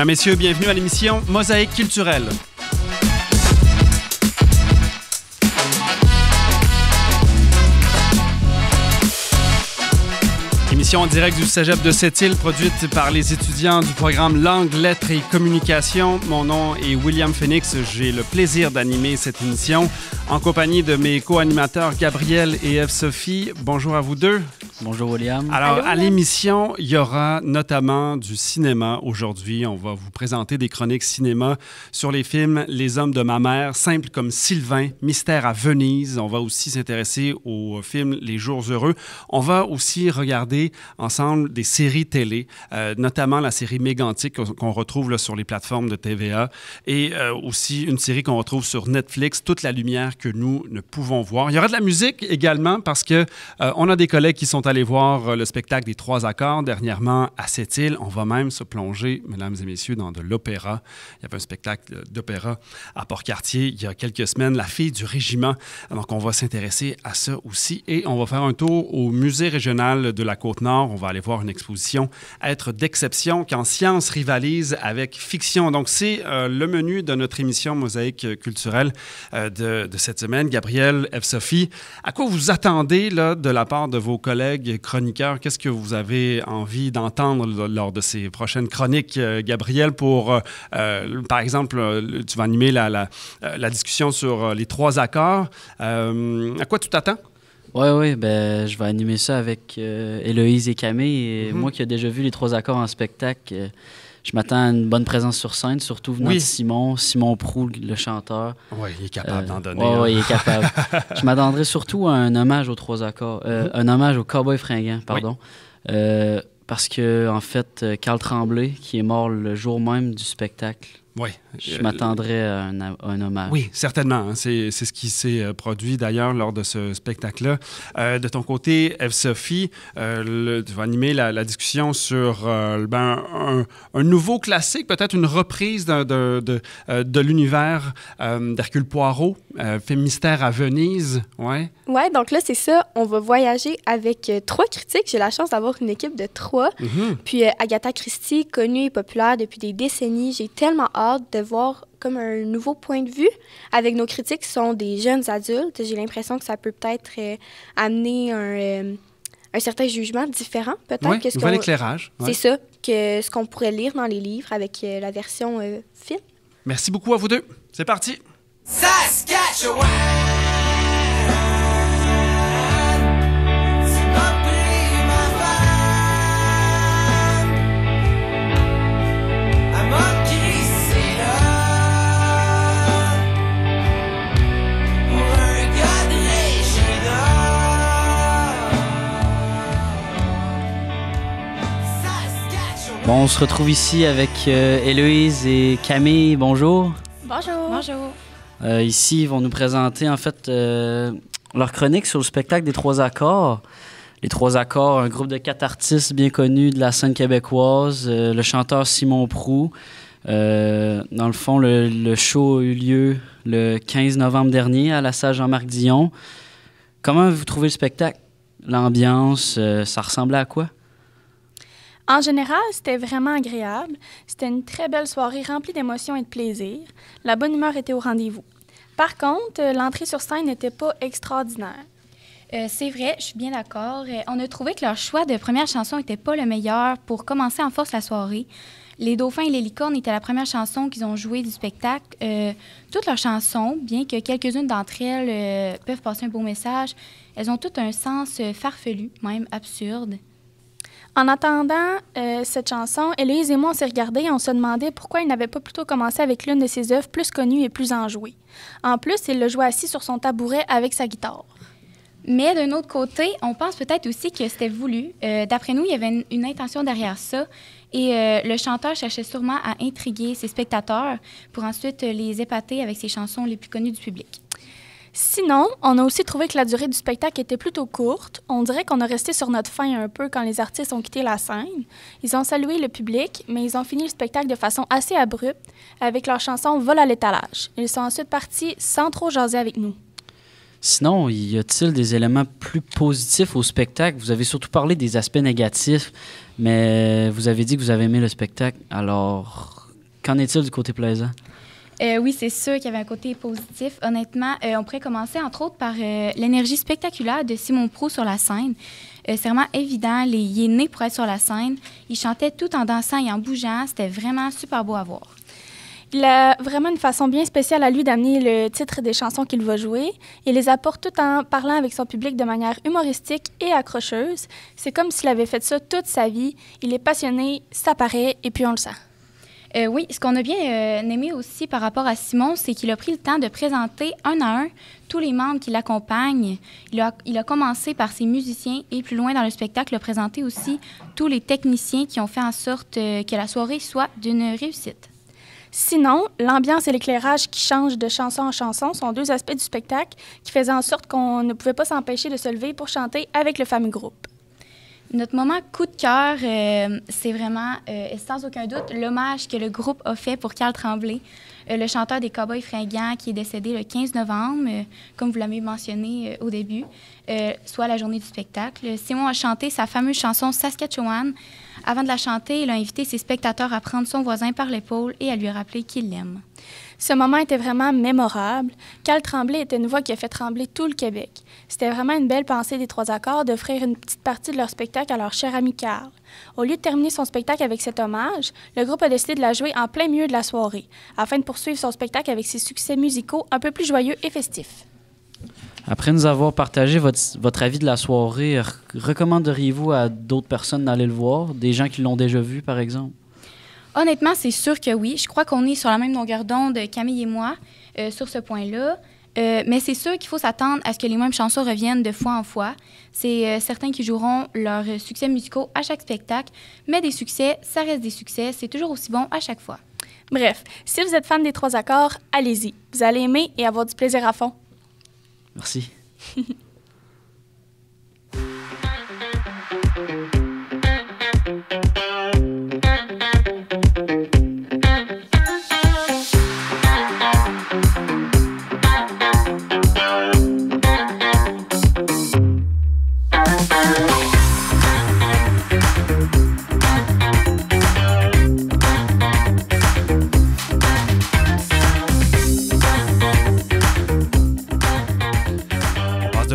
Mesdames, Messieurs, bienvenue à l'émission Mosaïque culturelle. Émission en direct du Cégep de Sept-Îles, produite par les étudiants du programme Langue, Lettres et Communication. Mon nom est William Phoenix. J'ai le plaisir d'animer cette émission en compagnie de mes co-animateurs Gabriel et Eve-Sophie. Bonjour à vous deux. Bonjour William. Alors, à l'émission, il y aura notamment du cinéma aujourd'hui. On va vous présenter des chroniques cinéma sur les films Les Hommes de ma mère, Simple comme Sylvain, Mystère à Venise. On va aussi s'intéresser au film Les Jours heureux. On va aussi regarder ensemble des séries télé, euh, notamment la série Mégantique qu'on retrouve sur les plateformes de TVA et euh, aussi une série qu'on retrouve sur Netflix, Toute la lumière que nous ne pouvons voir. Il y aura de la musique également parce que euh, on a des collègues qui sont à aller voir euh, le spectacle des trois accords dernièrement à cette île. On va même se plonger, mesdames et messieurs, dans de l'opéra. Il y avait un spectacle euh, d'opéra à Port-Cartier il y a quelques semaines, La fille du régiment. Donc, on va s'intéresser à ça aussi. Et on va faire un tour au musée régional de la Côte-Nord. On va aller voir une exposition Être d'exception quand science rivalise avec fiction. Donc, c'est euh, le menu de notre émission Mosaïque culturelle de, de, cette semaine. Gabriel, F. Sophie, à quoi vous attendez là, de la part de vos collègues? chroniqueur, qu'est-ce que vous avez envie d'entendre lors de ces prochaines chroniques, euh, Gabriel, pour, euh, euh, par exemple, tu vas animer la, discussion sur les trois accords. à quoi tu t'attends? Oui, oui, ben, je vais animer ça avec Eloïse Héloïse et Camille. Et mm-hmm. Moi qui ai déjà vu les trois accords en spectacle, je m'attends à une bonne présence sur scène, surtout venant de Simon, Simon Proulx, le chanteur. Oui, il est capable d'en euh, donner. Oui, il est capable. je m'attendrai surtout à un hommage aux trois accords, euh, mm-hmm. un hommage au cowboy fringant, pardon. Euh, parce que, en fait, Carl Tremblay, qui est mort le jour même du spectacle, oui. Je m'attendrais à un, hommage. Oui, certainement. Hein. C'est ce qui s'est euh, produit d'ailleurs lors de ce spectacle-là. Euh, de ton côté, Eve-Sophie, euh, le, tu vas animer la, discussion sur ben, un, nouveau classique, peut-être une reprise de, de, de, l'univers d'Hercule Poirot, fait Mystère à Venise. Ouais. Ouais, donc là, c'est ça. On va voyager avec trois critiques. J'ai la chance d'avoir une équipe de trois. Mm-hmm. Puis Agatha Christie, connue et populaire depuis des décennies. J'ai tellement de voir comme un nouveau point de vue. Avec nos critiques, qui sont des jeunes adultes. J'ai l'impression que ça peut peut-être euh, amener euh, un, certain jugement différent, peut-être. Un nouvel éclairage. C'est ça, que ce qu'on pourrait lire dans les livres avec euh, la version film. Merci beaucoup à vous deux. C'est parti. Saskatchewan! on se retrouve ici avec euh, et Camille. Bonjour. Bonjour. Bonjour. Euh, ici, ils vont nous présenter en fait euh, leur chronique sur le spectacle des trois accords. Les Trois Accords, un groupe de quatre artistes bien connus de la scène québécoise, euh, le chanteur Simon Prou. dans le fond, le, show a eu lieu le 15 novembre dernier à la salle Jean-Marc Dion. Comment vous trouvez le spectacle? L'ambiance, ça ressemblait à quoi? En général, c'était vraiment agréable. C'était une très belle soirée remplie d'émotions et de plaisir. La bonne humeur était au rendez-vous. Par contre, euh, l'entrée sur scène n'était pas extraordinaire. Euh, c'est vrai, je suis bien d'accord. Euh, on a trouvé que leur choix de première chanson n'était pas le meilleur pour commencer en force la soirée. Les Dauphins et les Licornes étaient la première chanson qu'ils ont jouée du spectacle. toutes leurs chansons, bien que quelques-unes d'entre elles peuvent passer un beau message, elles ont tout un sens farfelu, même absurde. En attendant euh, cette chanson, Héloïse et moi, on s'est regardés et on se demandait pourquoi il n'avait pas plutôt commencé avec l'une de ses œuvres plus connues et plus enjouées. En plus, il le jouait assis sur son tabouret avec sa guitare. Mais d'un autre côté, on pense peut-être aussi que c'était voulu. Euh, d'après nous, il y avait une, intention derrière ça. Et euh, le chanteur cherchait sûrement à intriguer ses spectateurs pour ensuite les épater avec ses chansons les plus connues du public. Sinon, on a aussi trouvé que la durée du spectacle était plutôt courte. On dirait qu'on a resté sur notre fin un peu quand les artistes ont quitté la scène. Ils ont salué le public, mais ils ont fini le spectacle de façon assez abrupte avec leur chanson Vol à l'étalage. Ils sont ensuite partis sans trop jaser avec nous. Sinon, y a-t-il des éléments plus positifs au spectacle? Vous avez surtout parlé des aspects négatifs, mais vous avez dit que vous avez aimé le spectacle. Alors, qu'en est-il du côté plaisant? Euh, oui, c'est sûr qu'il y avait un côté positif. Honnêtement, euh, on pourrait commencer entre autres par euh, l'énergie spectaculaire de Simon prou sur la scène. c'est vraiment évident, les, il est né pour être sur la scène. Il chantait tout en dansant et en bougeant. C'était vraiment super beau à voir. Il a vraiment une façon bien spéciale à lui d'amener le titre des chansons qu'il va jouer. Il les apporte tout en parlant avec son public de manière humoristique et accrocheuse. C'est comme s'il avait fait ça toute sa vie. Il est passionné, ça paraît, et puis on le sent. Euh, oui, ce qu'on a bien euh, aimé aussi par rapport à Simon, c'est qu'il a pris le temps de présenter un à un tous les membres qui l'accompagnent. Il a, commencé par ses musiciens et plus loin dans le spectacle, il a présenté aussi tous les techniciens qui ont fait en sorte euh, que la soirée soit d'une réussite. Sinon, l'ambiance et l'éclairage qui changent de chanson en chanson sont deux aspects du spectacle qui faisaient en sorte qu'on ne pouvait pas s'empêcher de se lever pour chanter avec le fameux groupe. Notre moment coup de cœur, euh, c'est vraiment, euh, sans aucun doute, l'hommage que le groupe a fait pour Carl Tremblay, euh, le chanteur des Cowboys Fringants qui est décédé le 15 novembre, comme vous l'avez mentionné au début, soit la journée du spectacle. Simon a chanté sa fameuse chanson Saskatchewan. Avant de la chanter, il a invité ses spectateurs à prendre son voisin par l'épaule et à lui rappeler qu'il l'aime. Ce moment était vraiment mémorable. Carl Tremblay était une voix qui a fait trembler tout le Québec. C'était vraiment une belle pensée des trois accords d'offrir une petite partie de leur spectacle à leur cher ami Carl. Au lieu de terminer son spectacle avec cet hommage, le groupe a décidé de la jouer en plein milieu de la soirée, afin de poursuivre son spectacle avec ses succès musicaux un peu plus joyeux et festifs. Après nous avoir partagé votre, votre avis de la soirée, recommanderiez-vous à d'autres personnes d'aller le voir, des gens qui l'ont déjà vu par exemple? Honnêtement, c'est sûr que oui. Je crois qu'on est sur la même longueur d'onde, Camille et moi, euh, sur ce point-là. Euh, mais c'est sûr qu'il faut s'attendre à ce que les mêmes chansons reviennent de fois en fois. C'est euh, certains qui joueront leurs euh, succès musicaux à chaque spectacle, mais des succès, ça reste des succès, c'est toujours aussi bon à chaque fois. Bref, si vous êtes fan des trois accords, allez-y. Vous allez aimer et avoir du plaisir à fond. Merci.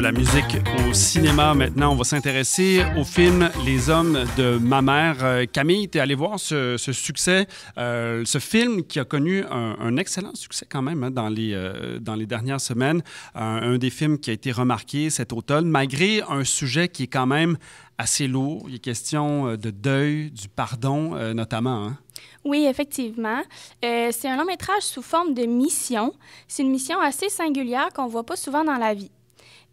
la musique au cinéma. Maintenant, on va s'intéresser au film Les Hommes de ma mère. Euh, Camille, tu es allé voir ce, succès, euh, ce film qui a connu un, excellent succès quand même hein, dans, les, euh, dans les dernières semaines. Un, des films qui a été remarqué cet automne, malgré un sujet qui est quand même assez lourd. Il est question de deuil, du pardon notamment. Hein. Oui, effectivement. c'est un long métrage sous forme de mission. C'est une mission assez singulière qu'on ne voit pas souvent dans la vie.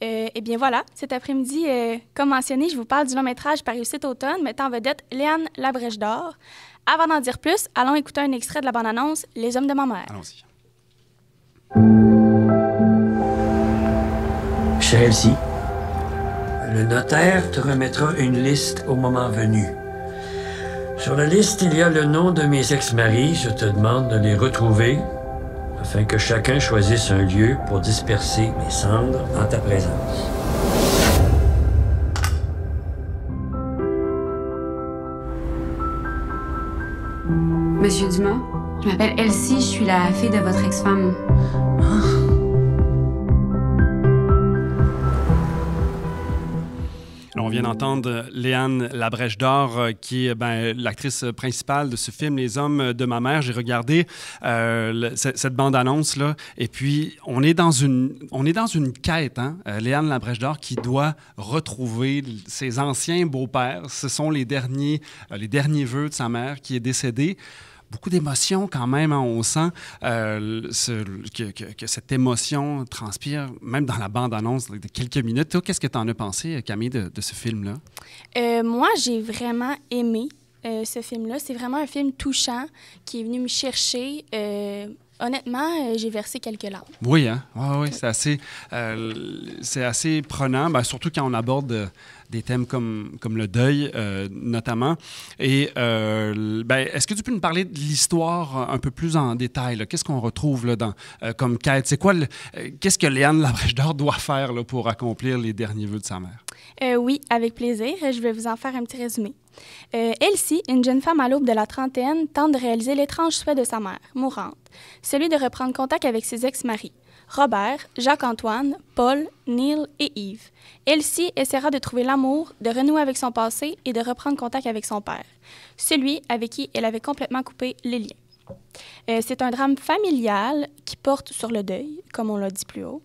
Euh, eh bien voilà, cet après-midi, euh, comme mentionné, je vous parle du long métrage paru cet automne mettant en vedette Léane Labrèche d'Or. Avant d'en dire plus, allons écouter un extrait de la bande-annonce Les Hommes de ma mère. Allons-y. Elsie, le notaire te remettra une liste au moment venu. Sur la liste, il y a le nom de mes ex-maris. Je te demande de les retrouver afin que chacun choisisse un lieu pour disperser mes cendres en ta présence. Monsieur Dumas, je m'appelle Elsie, je suis la fille de votre ex-femme. Ah. on vient d'entendre Léane Labrèche d'Or, euh, qui est ben, l'actrice principale de ce film Les Hommes de ma mère. J'ai regardé euh, cette bande-annonce là, et puis on est dans une, on est dans une quête. Hein? Euh, Léane Labrèche d'Or qui doit retrouver ses anciens beaux-pères. Ce sont les derniers, les derniers vœux de sa mère qui est décédée beaucoup d'émotions quand même. Hein, on sent euh, ce, que, cette émotion transpire, même dans la bande-annonce de quelques minutes. Toi, qu'est-ce que tu en as pensé, euh, Camille, de, ce film-là? Euh, moi, j'ai vraiment aimé ce film-là. C'est vraiment un film touchant qui est venu me chercher. Honnêtement, euh, j'ai versé quelques larmes. Oui, hein? Ah c'est assez, euh, c'est assez prenant, ben, surtout quand on aborde euh, des thèmes comme, comme le deuil, notamment. Et ben, est-ce que tu peux nous parler de l'histoire un peu plus en détail? Qu'est-ce qu'on retrouve là, dans, comme quête? C'est quoi qu'est-ce que Léane Labrèche d'Or doit faire là, pour accomplir les derniers vœux de sa mère? oui, avec plaisir. Je vais vous en faire un petit résumé. Elsie, une jeune femme à l'aube de la trentaine, tente de réaliser l'étrange souhait de sa mère, mourante celui de reprendre contact avec ses ex-maris, Robert, Jacques-Antoine, Paul, Neil et Yves. Elsie essaiera de trouver l'amour, de renouer avec son passé et de reprendre contact avec son père, celui avec qui elle avait complètement coupé les liens. Euh, c'est un drame familial qui porte sur le deuil, comme on l'a dit plus haut.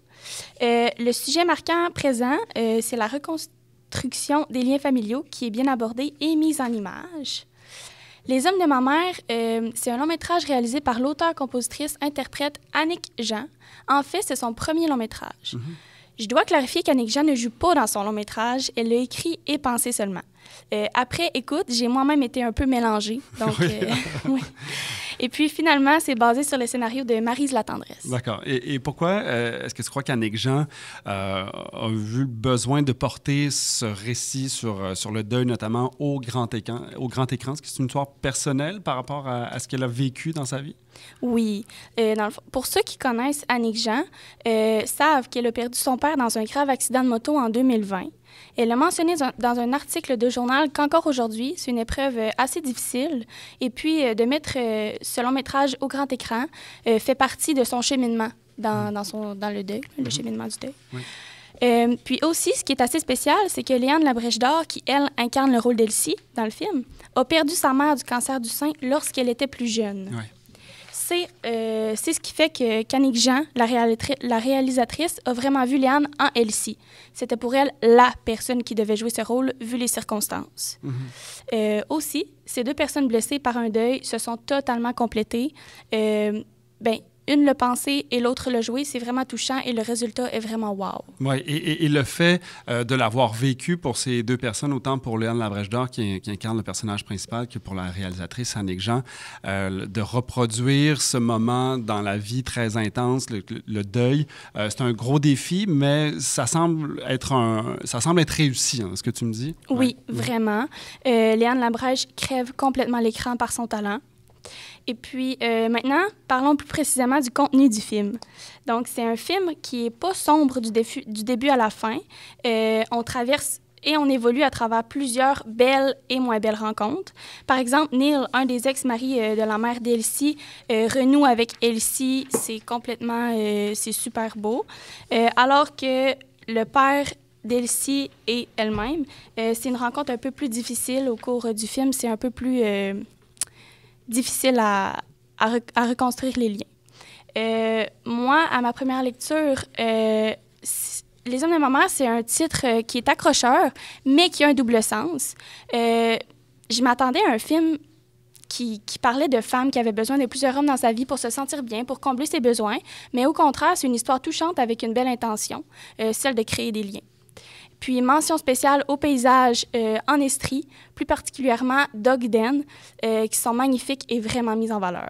Euh, le sujet marquant présent, euh, c'est la reconstruction des liens familiaux qui est bien abordée et mise en image. Les Hommes de ma mère, euh, c'est un long métrage réalisé par l'auteur-compositrice-interprète Annick Jean. En fait, c'est son premier long métrage. Mm-hmm. Je dois clarifier qu'Annick Jean ne joue pas dans son long métrage, elle l'a écrit et pensé seulement. Euh, après écoute, j'ai moi-même été un peu mélangée. Donc, euh, Et puis finalement, c'est basé sur le scénario de Marise la tendresse. D'accord. Et, pourquoi euh, est-ce que tu crois qu'Annick Jean a vu le besoin de porter ce récit sur, sur le deuil, notamment au grand écran? Au grand écran? Est-ce que c'est une histoire personnelle par rapport à, ce qu'elle a vécu dans sa vie? Oui. pour ceux qui connaissent Annick Jean, savent qu'elle a perdu son père dans un grave accident de moto en 2020. Elle a mentionné dans un article de journal qu'encore aujourd'hui, c'est une épreuve euh, assez difficile. Et puis, euh, de mettre euh, ce long métrage au grand écran fait partie de son cheminement dans, mm. dans, dans le deuil, le mm-hmm. cheminement du deuil. puis aussi, ce qui est assez spécial, c'est que Léane Labrèche d'Or, qui, elle, incarne le rôle d'Elsie dans le film, a perdu sa mère du cancer du sein lorsqu'elle était plus jeune. Euh, c'est ce qui fait que Canic Jean, la, réalisatrice, a vraiment vu Léane en Elsie. C'était pour elle la personne qui devait jouer ce rôle, vu les circonstances. Mhm. Euh, aussi, ces deux personnes blessées par un deuil se sont totalement complétées. Euh, ben, une le penser et l'autre le jouer, c'est vraiment touchant et le résultat est vraiment wow. Oui, et, le fait euh, de l'avoir vécu pour ces deux personnes, autant pour Léon Labrèche d'Or qui, incarne le personnage principal que pour la réalisatrice Annick Jean, euh, de reproduire ce moment dans la vie très intense, le, deuil, euh, c'est un gros défi, mais ça semble être, un, ça semble être réussi, hein, ce que tu me dis. Oui, vraiment. Léon Labrèche crève complètement l'écran par son talent. Et puis euh, maintenant, parlons plus précisément du contenu du film. Donc c'est un film qui n'est pas sombre du, début à la fin. Euh, on traverse et on évolue à travers plusieurs belles et moins belles rencontres. Par exemple, Neil, un des ex-maris euh, de la mère d'Elsie, renoue avec Elsie. C'est complètement, c'est super beau. alors que le père d'Elsie et elle-même, c'est une rencontre un peu plus difficile au cours du film. C'est un peu plus difficile à, reconstruire les liens. Euh, moi, à ma première lecture, euh, Les hommes de ma mère, c'est un titre euh, qui est accrocheur, mais qui a un double sens. je m'attendais à un film qui, parlait de femmes qui avaient besoin de plusieurs hommes dans sa vie pour se sentir bien, pour combler ses besoins, mais au contraire, c'est une histoire touchante avec une belle intention, celle de créer des liens. Puis mention spéciale aux paysages euh, en Estrie, plus particulièrement d'Ogden, euh, qui sont magnifiques et vraiment mis en valeur.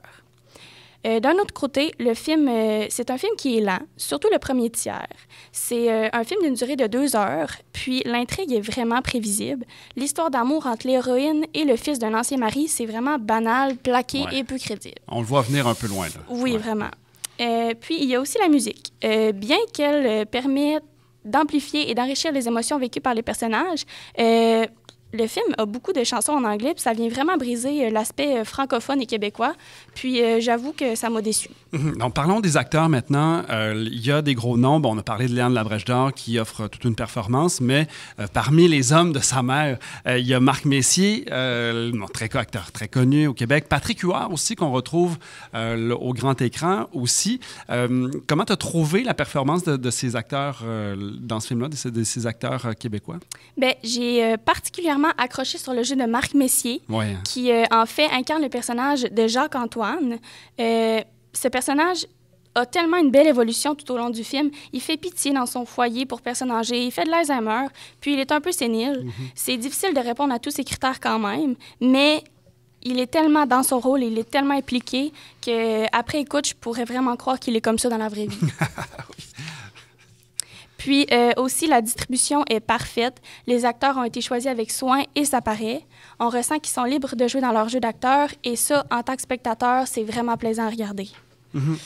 Euh, d'un autre côté, le film, c'est un film qui est lent, surtout le premier tiers. C'est un film d'une durée de deux heures, puis l'intrigue est vraiment prévisible. L'histoire d'amour entre l'héroïne et le fils d'un ancien mari, c'est vraiment banal, plaqué et peu crédible. On le voit venir un peu loin, là. Oui, vraiment. puis, il y a aussi la musique. bien qu'elle permette d'amplifier et d'enrichir les émotions vécues par les personnages. Euh, le film a beaucoup de chansons en anglais, puis ça vient vraiment briser euh, l'aspect euh, francophone et québécois. Puis euh, j'avoue que ça m'a déçu. Mhm. Donc parlons des acteurs maintenant. Il y a des gros noms. Bon, on a parlé de Léon de la Brèche d'Or qui offre toute une performance, mais parmi les hommes de sa mère, il y a Marc Messier, un très, acteur très connu au Québec. Patrick Huard aussi, qu'on retrouve au grand écran aussi. comment tu as trouvé la performance de, ces acteurs dans ce film-là, de, de, ces acteurs québécois? Bien, j'ai particulièrement Accroché sur le jeu de Marc Messier, hein. qui euh, en fait incarne le personnage de Jacques-Antoine. Euh, ce personnage a tellement une belle évolution tout au long du film. Il fait pitié dans son foyer pour personnes âgées, il fait de l'Alzheimer, puis il est un peu sénile. Mhm. C'est difficile de répondre à tous ces critères quand même, mais il est tellement dans son rôle, il est tellement impliqué que après écoute, je pourrais vraiment croire qu'il est comme ça dans la vraie vie. Puis euh, aussi, la distribution est parfaite. Les acteurs ont été choisis avec soin et ça paraît. On ressent qu'ils sont libres de jouer dans leur jeu d'acteur et ça, en tant que spectateur, c'est vraiment plaisant à regarder. Mm-hmm.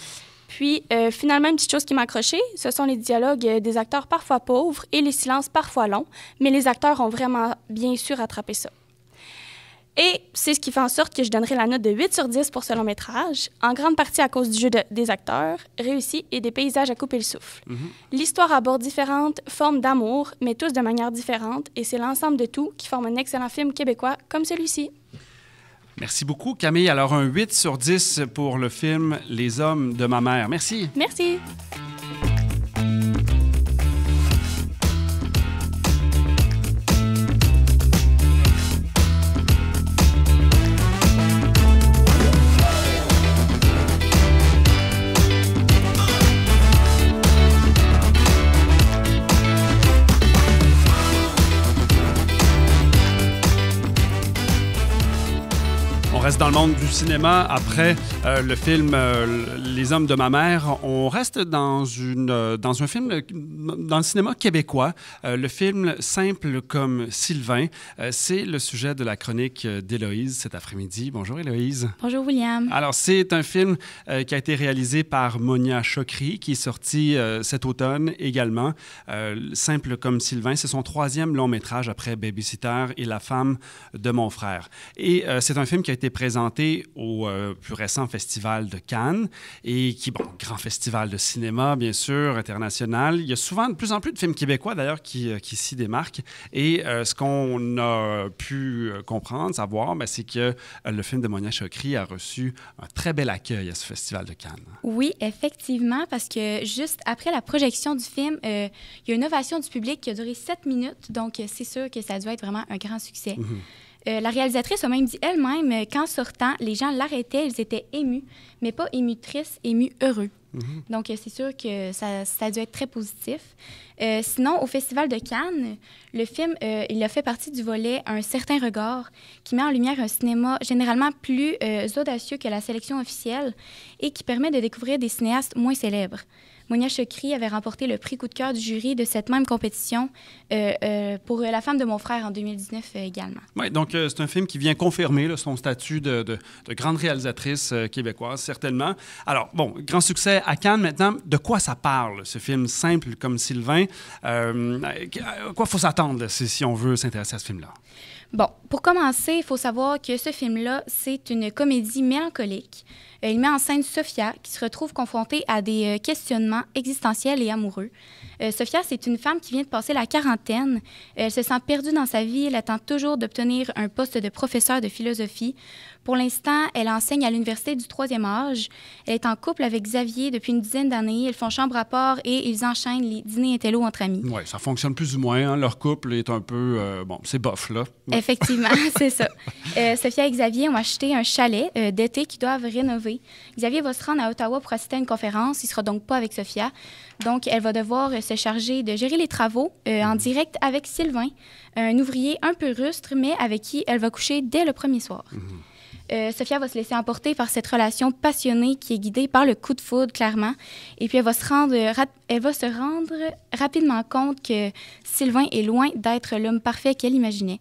Puis, euh, finalement, une petite chose qui m'a accrochée, ce sont les dialogues euh, des acteurs parfois pauvres et les silences parfois longs, mais les acteurs ont vraiment bien su rattraper ça. Et c'est ce qui fait en sorte que je donnerai la note de 8 sur 10 pour ce long métrage, en grande partie à cause du jeu des acteurs, réussi et des paysages à couper le souffle. Mhm. L'histoire à L'histoire aborde différentes formes d'amour, mais tous de manière différente, et c'est l'ensemble de tout qui forme un excellent film québécois comme celui-ci. Merci beaucoup, Camille. Alors, un 8 sur 10 pour le film Les Hommes de ma mère. Merci. Merci. dans le monde du cinéma. Après euh, le film euh, Les Hommes de ma mère, on reste dans, une, euh, dans un film, dans le cinéma québécois. le film Simple comme Sylvain, c'est le sujet de la chronique d'Héloïse cet après-midi. Bonjour Héloïse. Bonjour William. Alors, c'est un film qui a été réalisé par Monia Chokri, qui est sorti cet automne également. Simple comme Sylvain, c'est son troisième long métrage après Babysitter et La femme de mon frère. Et c'est un film qui a été présenté au euh, plus récent festival de Cannes et qui, bon, grand festival de cinéma, bien sûr, international. Il y a souvent de plus en plus de films québécois, d'ailleurs, qui, euh, qui s'y démarquent. Et euh, ce qu'on a pu comprendre, savoir, ben, c'est que le film de Monia Chokri a reçu un très bel accueil à ce festival de Cannes. Oui, effectivement, parce que juste après la projection du film, il y a une ovation du public qui a duré sept minutes. Donc, c'est sûr que ça doit être vraiment un grand succès. Mhm. Euh, la réalisatrice a même dit elle-même euh, qu'en sortant, les gens l'arrêtaient, ils étaient émus, mais pas émus tristes, émus heureux. Mhm. Donc, euh, c'est sûr que ça, ça, a dû être très positif. sinon, au Festival de Cannes, le film, il a fait partie du volet Un certain regard, qui met en lumière un cinéma généralement plus audacieux que la sélection officielle et qui permet de découvrir des cinéastes moins célèbres. Monia Chokri avait remporté le prix coup de cœur du jury de cette même compétition euh, euh, pour La femme de mon frère en 2019 euh, également. Oui, donc c'est un film qui vient confirmer son statut de, grande réalisatrice québécoise, certainement. Alors, bon, grand succès à Cannes maintenant. De quoi ça parle, ce film simple comme Sylvain? à quoi faut s'attendre si on veut s'intéresser à ce film-là? Bon, pour commencer, il faut savoir que ce film-là, c'est une comédie mélancolique euh, il met en scène Sophia, qui se retrouve confrontée à des euh, questionnements existentiels et amoureux. Euh, Sophia, c'est une femme qui vient de passer la quarantaine. Elle se sent perdue dans sa vie. Elle attend toujours d'obtenir un poste de professeur de philosophie. Pour l'instant, elle enseigne à l'université du troisième âge. Elle est en couple avec Xavier depuis une dizaine d'années. Ils font chambre à part et ils enchaînent les dîners intello entre amis. Oui, ça fonctionne plus ou moins. Hein. Leur couple est un peu... bon, c'est bof, là. Effectivement, c'est ça. Sophia et Xavier ont acheté un chalet d'été qu'ils doivent rénover. Xavier va se rendre à Ottawa pour assister à une conférence. Il sera donc pas avec Sophia. Donc, elle va devoir euh, se charger de gérer les travaux euh, en mhm. direct avec Sylvain, un ouvrier un peu rustre, mais avec qui elle va coucher dès le premier soir. Mhm. Euh, Sophia va se laisser emporter par cette relation passionnée qui est guidée par le coup de foudre, clairement. Et puis, elle va se rendre, elle va se rendre rapidement compte que Sylvain est loin d'être l'homme parfait qu'elle imaginait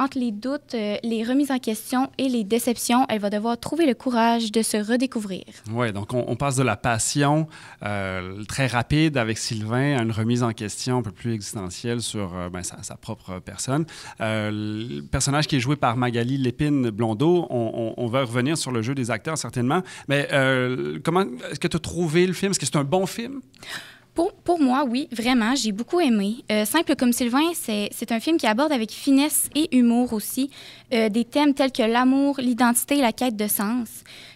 entre les doutes, euh, les remises en question et les déceptions, elle va devoir trouver le courage de se redécouvrir. Oui, donc on, passe de la passion euh, très rapide avec Sylvain à une remise en question un peu plus existentielle sur euh, ben, sa, propre personne. le personnage qui est joué par Magali Lépine Blondeau, on, on, va revenir sur le jeu des acteurs certainement, mais comment est-ce que tu as trouvé le film? Est-ce que c'est un bon film? Pour, moi, oui, vraiment, j'ai beaucoup aimé. Euh, Simple comme Sylvain, c'est un film qui aborde avec finesse et humour aussi euh, des thèmes tels que l'amour, l'identité et la quête de sens.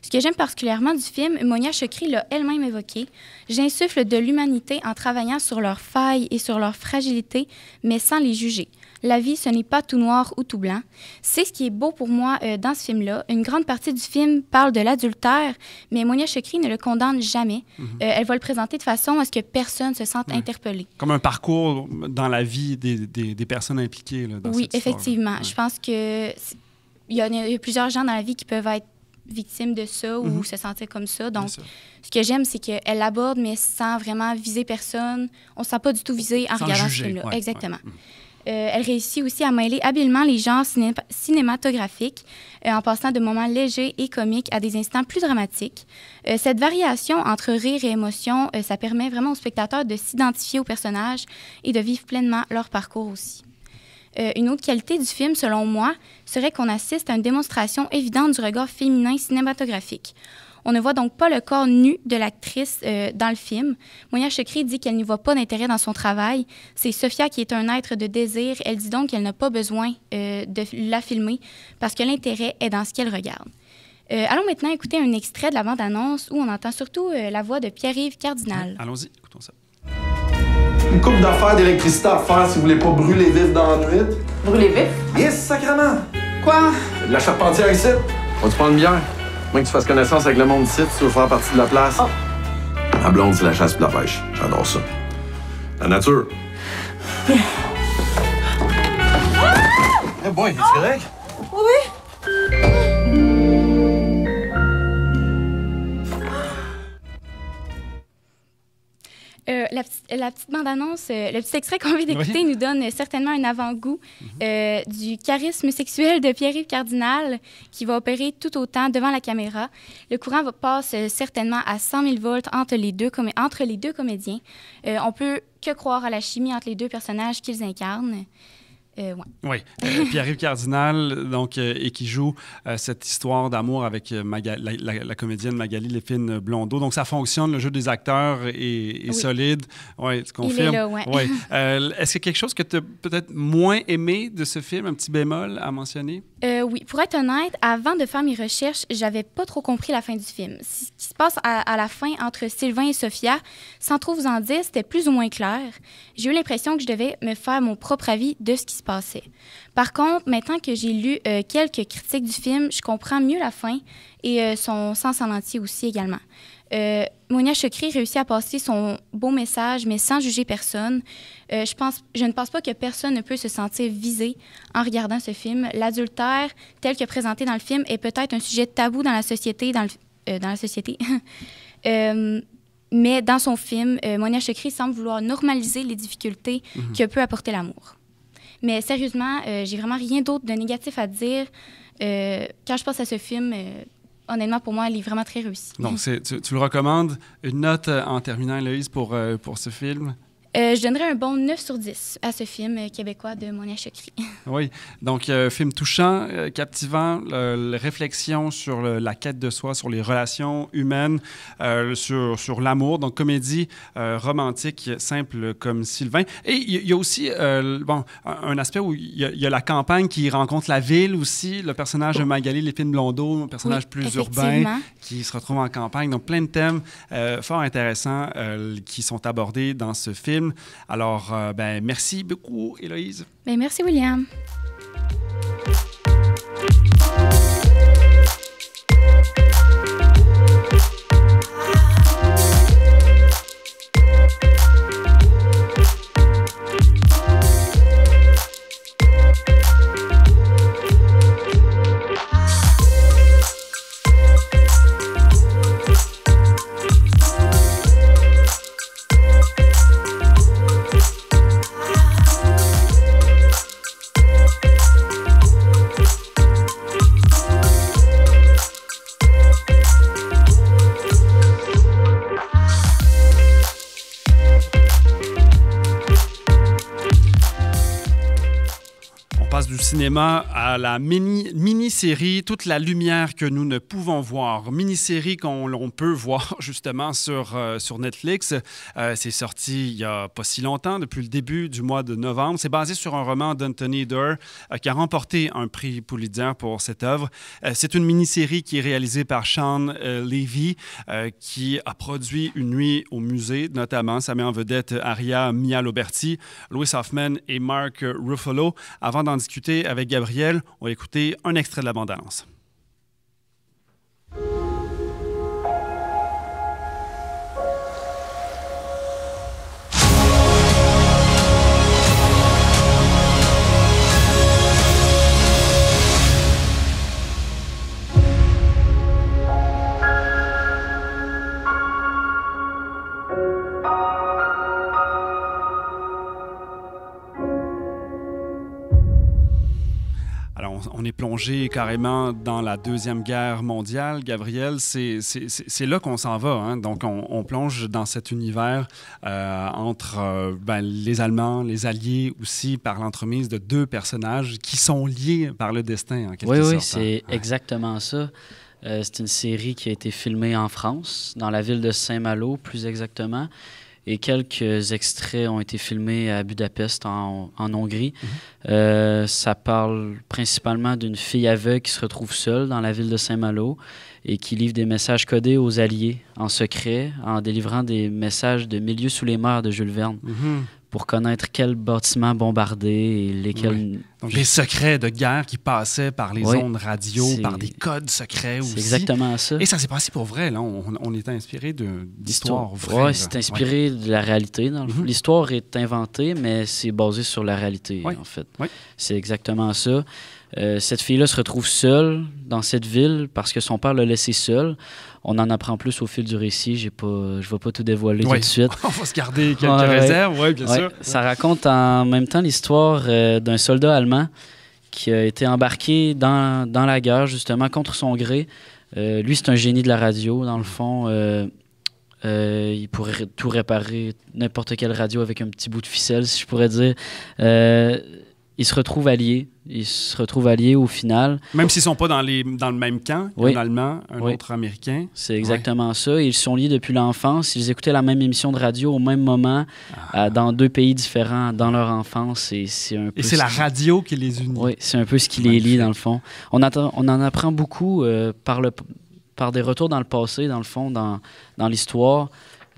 Ce que j'aime particulièrement du film, Monia Chokri l'a elle-même évoqué, j'insuffle de l'humanité en travaillant sur leurs failles et sur leur fragilité, mais sans les juger. La vie, ce n'est pas tout noir ou tout blanc. C'est ce qui est beau pour moi euh, dans ce film-là. Une grande partie du film parle de l'adultère, mais Monia Chokri ne le condamne jamais. Mhm. Euh, elle va le présenter de façon à ce que personne se sente interpellé. Comme un parcours dans la vie des, personnes impliquées. Là, oui, effectivement. Je pense qu'il y, a, plusieurs gens dans la vie qui peuvent être victimes de ça ou mhm. se sentir comme ça. Donc, ce que j'aime, c'est qu'elle l'aborde, mais sans vraiment viser personne. On ne sent pas du tout visé en regardant ce film-là. Exactement. Mhm. Euh, elle réussit aussi à mêler habilement les genres cinématographiques euh, en passant de moments légers et comiques à des instants plus dramatiques. Euh, cette variation entre rire et émotion, ça permet vraiment aux spectateurs de s'identifier aux personnages et de vivre pleinement leur parcours aussi. une autre qualité du film, selon moi, serait qu'on assiste à une démonstration évidente du regard féminin cinématographique. On ne voit donc pas le corps nu de l'actrice euh, dans le film. Moya Chakri dit qu'elle n'y voit pas d'intérêt dans son travail. C'est Sophia qui est un être de désir. Elle dit donc qu'elle n'a pas besoin euh, de la filmer parce que l'intérêt est dans ce qu'elle regarde. Euh, allons maintenant écouter un extrait de la bande-annonce où on entend surtout la voix de Pierre-Yves Cardinal. Allons-y, écoutons ça. Une coupe d'affaires d'électricité à faire si vous voulez pas brûler vif dans la nuit. Brûler vif? Yes, sacrement! Quoi? la charpentière ici. On va te prendre une Moins que tu fasses connaissance avec le monde ici, tu veux faire partie de la place. Oh. La blonde, c'est la chasse et la pêche. J'adore ça. La nature. Eh hey boy, es-tu correct? Oui. Euh, la, petite bande-annonce, euh, le petit extrait qu'on vient d'écouter nous donne certainement un avant-goût mhm. euh, du charisme sexuel de Pierre-Yves Cardinal qui va opérer tout autant devant la caméra. Le courant va, passe certainement à 100 000 volts entre les deux, entre les deux comédiens. on peut que croire à la chimie entre les deux personnages qu'ils incarnent. Euh, ouais. Oui. Euh, Pierre-Yves Cardinal, donc, euh, et qui joue cette histoire d'amour avec la, comédienne Magali Lépine Blondeau. Donc, ça fonctionne, le jeu des acteurs est, solide. Oui, tu confirmes. Il est là, ouais. Est-ce qu'il y a quelque chose que tu as peut-être moins aimé de ce film, un petit bémol à mentionner? oui. Pour être honnête, avant de faire mes recherches, j'avais pas trop compris la fin du film. Ce qui se passe à, à la fin entre Sylvain et Sophia, sans trop vous en dire, c'était plus ou moins clair. J'ai eu l'impression que je devais me faire mon propre avis de ce qui se passait. Par contre, maintenant que j'ai lu euh, quelques critiques du film, je comprends mieux la fin et euh, son sens en entier aussi également. Euh, Monia Chokri réussit à passer son beau message, mais sans juger personne. je, pense, je ne pense pas que personne ne peut se sentir visé en regardant ce film. L'adultère, tel que présenté dans le film, est peut-être un sujet tabou dans la société. Dans, la société. mais dans son film, Monia Chokri semble vouloir normaliser les difficultés mhm. que peut apporter l'amour. Mais sérieusement, euh, j'ai vraiment rien d'autre de négatif à dire. Euh, quand je pense à ce film, euh, honnêtement, pour moi, il est vraiment très réussi. Donc, tu, le recommandes. Une note en terminant, Loïse, pour, pour ce film? Euh, je donnerais un bon 9 sur 10 à ce film québécois de Monia Chokri. Oui, donc euh, film touchant, euh, captivant, réflexion sur la quête de soi, sur les relations humaines, sur, l'amour, donc comédie romantique simple comme Sylvain. Et il y, a aussi bon, un aspect où il y, a la campagne qui rencontre la ville aussi, le personnage de Magali Lépine Blondeau, un personnage plus urbain qui se retrouve en campagne. Donc plein de thèmes fort intéressants qui sont abordés dans ce film. Alors, euh, ben, merci beaucoup, Héloïse. mais ben, merci, William. à la mini-série Toute la lumière que nous ne pouvons voir. Mini-série qu'on peut voir justement sur, euh, sur Netflix. Euh, c'est sorti il n'y a pas si longtemps, depuis le début du mois de novembre. C'est basé sur un roman d'Anthony Doerr euh, qui a remporté un prix Pulitzer pour cette œuvre. c'est une mini-série qui est réalisée par Sean Levy qui a produit Une nuit au musée, notamment. Ça met en vedette Aria Mia Louis Hoffman et Mark Ruffalo. Avant d'en discuter, avec Gabriel, on va écouter un extrait de la bande-annonce. on, est plongé carrément dans la Deuxième Guerre mondiale, Gabriel. C'est là qu'on s'en va. Hein. Donc, on, plonge dans cet univers euh, entre euh, ben, les Allemands, les Alliés aussi, par l'entremise de deux personnages qui sont liés par le destin, oui, Oui, hein. c'est exactement ça. Euh, c'est une série qui a été filmée en France, dans la ville de Saint-Malo, plus exactement et quelques extraits ont été filmés à Budapest, en, Hongrie. Mhm. Euh, ça parle principalement d'une fille aveugle qui se retrouve seule dans la ville de Saint-Malo et qui livre des messages codés aux Alliés en secret en délivrant des messages de Milieu sous les mers de Jules Verne. Mhm pour connaître quels bâtiments bombardés et lesquels. Donc, les secrets de guerre qui passaient par les ondes radio, par des codes secrets aussi. C'est exactement ça. Et ça s'est passé pour vrai, là. On, on est inspiré d'histoires vraies. Oui, c'est inspiré de la réalité, mhm. L'histoire est inventée, mais c'est basé sur la réalité, en fait. C'est exactement ça. Euh, cette fille-là se retrouve seule dans cette ville parce que son père l'a laissée seule. On en apprend plus au fil du récit. J'ai pas, je vais pas tout dévoiler tout de suite. On va se garder quelques réserves, ouais, bien sûr. Ça raconte en même temps l'histoire euh, d'un soldat allemand qui a été embarqué dans, la guerre justement contre son gré. Euh, lui, c'est un génie de la radio dans le fond. il pourrait tout réparer, n'importe quelle radio avec un petit bout de ficelle, si je pourrais dire ils se retrouvent alliés. Ils se retrouvent alliés au final. Même s'ils ne sont pas dans, les, dans le même camp, un Allemand, un autre Américain. C'est exactement ça. Ils sont liés depuis l'enfance. Ils écoutaient la même émission de radio au même moment, ah. euh, dans deux pays différents, dans leur enfance. Et c'est un peu c'est la radio qui les unit. Oui, c'est un peu ce qui les lie, dans le fond. On, on en apprend beaucoup euh, par, le, par des retours dans le passé, dans le fond, dans, dans l'histoire.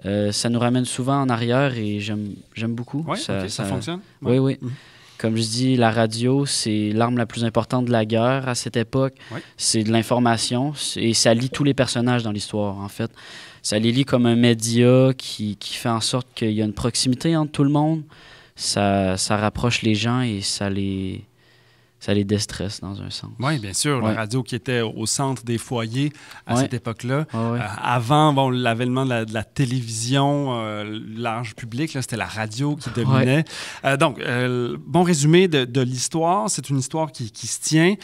Euh, ça nous ramène souvent en arrière et j'aime beaucoup. Oui, ça, fonctionne. Oui, oui. Mhm. Comme je dis, la radio, c'est l'arme la plus importante de la guerre à cette époque. C'est de l'information et ça lit tous les personnages dans l'histoire, en fait. Ça les lit comme un média qui, fait en sorte qu'il y a une proximité entre tout le monde. Ça, ça rapproche les gens et ça les, ça les déstresse dans un sens. Oui, bien sûr. La radio qui était au centre des foyers à cette époque-là. Euh, avant, bon, l'avènement de, la, télévision, euh, large public, c'était la radio qui dominait. Euh, donc, bon résumé de, l'histoire. C'est une histoire qui, se tient.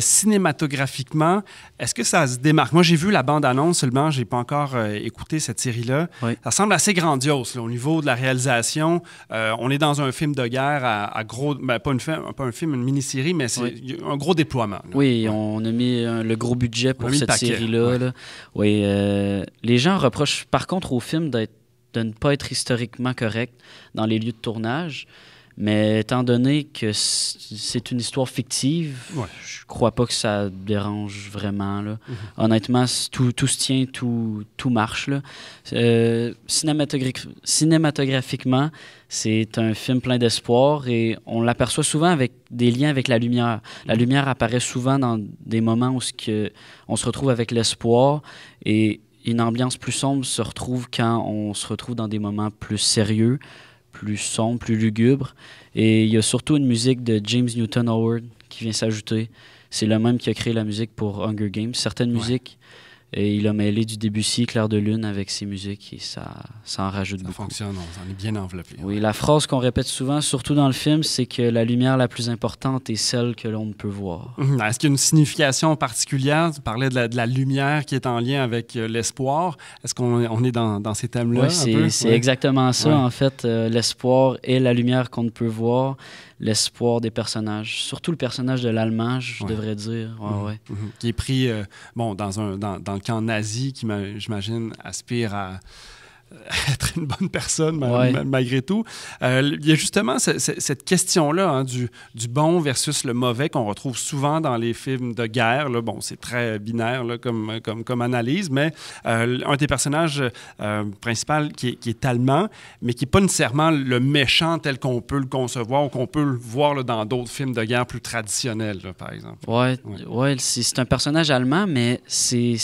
cinématographiquement, est-ce que ça se démarque? Moi, j'ai vu la bande-annonce seulement. Je n'ai pas encore écouté cette série-là. Ça semble assez grandiose au niveau de la réalisation. on est dans un film de guerre à, gros... Ben, pas, une, pas un film, une mini-série, mais c'est un gros déploiement. Oui, euh, on a mis le gros budget pour cette série-là. Oui, euh, les gens reprochent par contre au film de ne pas être historiquement correct dans les lieux de tournage. Mais étant donné que c'est une histoire fictive, ouais. je crois pas que ça dérange vraiment. Mm-hmm. Honnêtement, tout, se tient, tout, marche. Euh, cinématographiquement, c'est un film plein d'espoir et on l'aperçoit souvent avec des liens avec la lumière. La mm-hmm. lumière apparaît souvent dans des moments où que on se retrouve avec l'espoir et une ambiance plus sombre se retrouve quand on se retrouve dans des moments plus sérieux plus sombre, plus lugubre. Et il y a surtout une musique de James Newton Howard qui vient s'ajouter. C'est le même qui a créé la musique pour Hunger Games. Certaines musiques et il a mêlé du Debussy, Clair de Lune avec ses musiques et ça, ça en rajoute beaucoup. Ça fonctionne, on en est bien enveloppé. Oui, la phrase qu'on répète souvent, surtout dans le film, c'est que la lumière la plus importante est celle que l'on ne peut voir. Est-ce qu'il y a une signification particulière? Tu parlais de la, lumière qui est en lien avec euh, l'espoir. Est-ce qu'on est dans, ces thèmes-là? Oui, c'est exactement ça. En fait, euh, l'espoir est la lumière qu'on ne peut voir l'espoir des personnages, surtout le personnage de l'Allemand, je devrais dire. Mhm. Mhm. Qui est pris, euh, bon, dans, un, dans, dans, le camp nazi, qui, j'imagine, aspire à, euh, être une bonne personne malgré tout. Euh, il y a justement cette question-là hein, du, du, bon versus le mauvais qu'on retrouve souvent dans les films de guerre. Bon, c'est très binaire comme, comme, comme, analyse, mais euh, un des personnages principaux qui est, allemand, mais qui n'est pas nécessairement le méchant tel qu'on peut le concevoir ou qu'on peut le voir dans d'autres films de guerre plus traditionnels, par exemple. Oui, ouais. ouais c'est un personnage allemand, mais c'est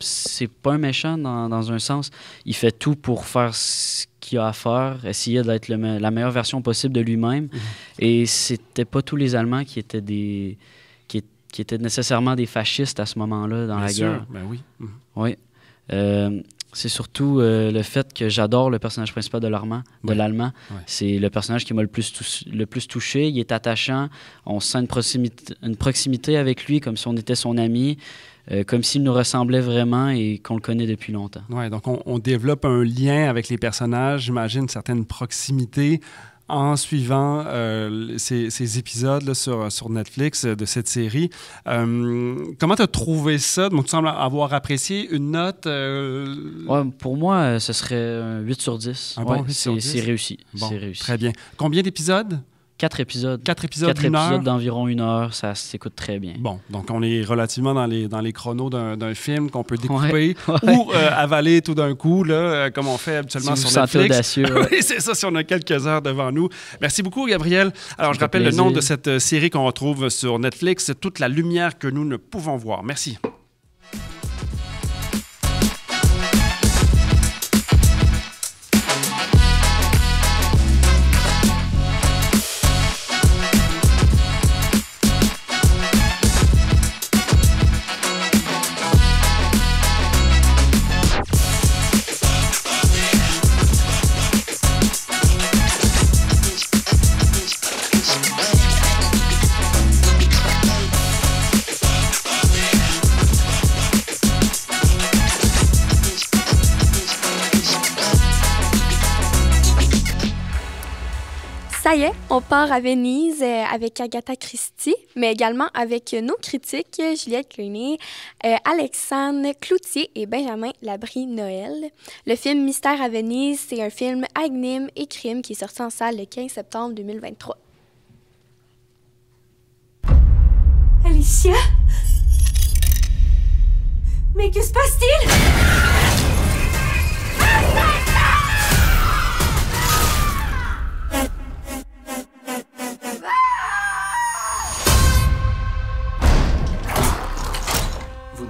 c'est pas un méchant dans, un sens. Il fait tout pour faire ce qu'il a à faire, essayer d'être la meilleure version possible de lui-même. Mhm. Et c'était pas tous les Allemands qui étaient des qui, étaient nécessairement des fascistes à ce moment-là dans la guerre. Ben oui. Mhm. Oui. Euh, c'est surtout euh, le fait que j'adore le personnage principal de l'allemand. C'est le personnage qui m'a le plus, le plus touché. Il est attachant. On sent une proximité avec lui comme si on était son ami. Euh, comme s'il nous ressemblait vraiment et qu'on le connaît depuis longtemps. Oui, donc on, développe un lien avec les personnages, j'imagine une certaine proximité en suivant euh, ces, épisodes sur, Netflix euh, de cette série. comment tu as trouvé ça? Donc, tu sembles avoir apprécié une note. pour moi, ce serait un 8 sur 10. C'est réussi. Très bien. Combien d'épisodes? Quatre épisodes. Quatre épisodes, épisodes d'environ une heure, ça s'écoute très bien. Bon, donc on est relativement dans les, dans les chronos d'un film qu'on peut découper ou euh, avaler tout d'un coup, là, euh, comme on fait habituellement sur Netflix. audacieux. oui, c'est ça, si on a quelques heures devant nous. Merci beaucoup, Gabriel. Alors, je rappelle le nom de cette euh, série qu'on retrouve sur Netflix, Toute la lumière que nous ne pouvons voir. Merci. ça y est, on part à Venise euh, avec Agatha Christie, mais également avec nos critiques Juliette Cluny, euh, Alexandre Cloutier et Benjamin Labrie-Noël. Le film Mystère à Venise, c'est un film agnime et crime qui est sorti en salle le 15 septembre 2023. Alicia Mais que se passe-t-il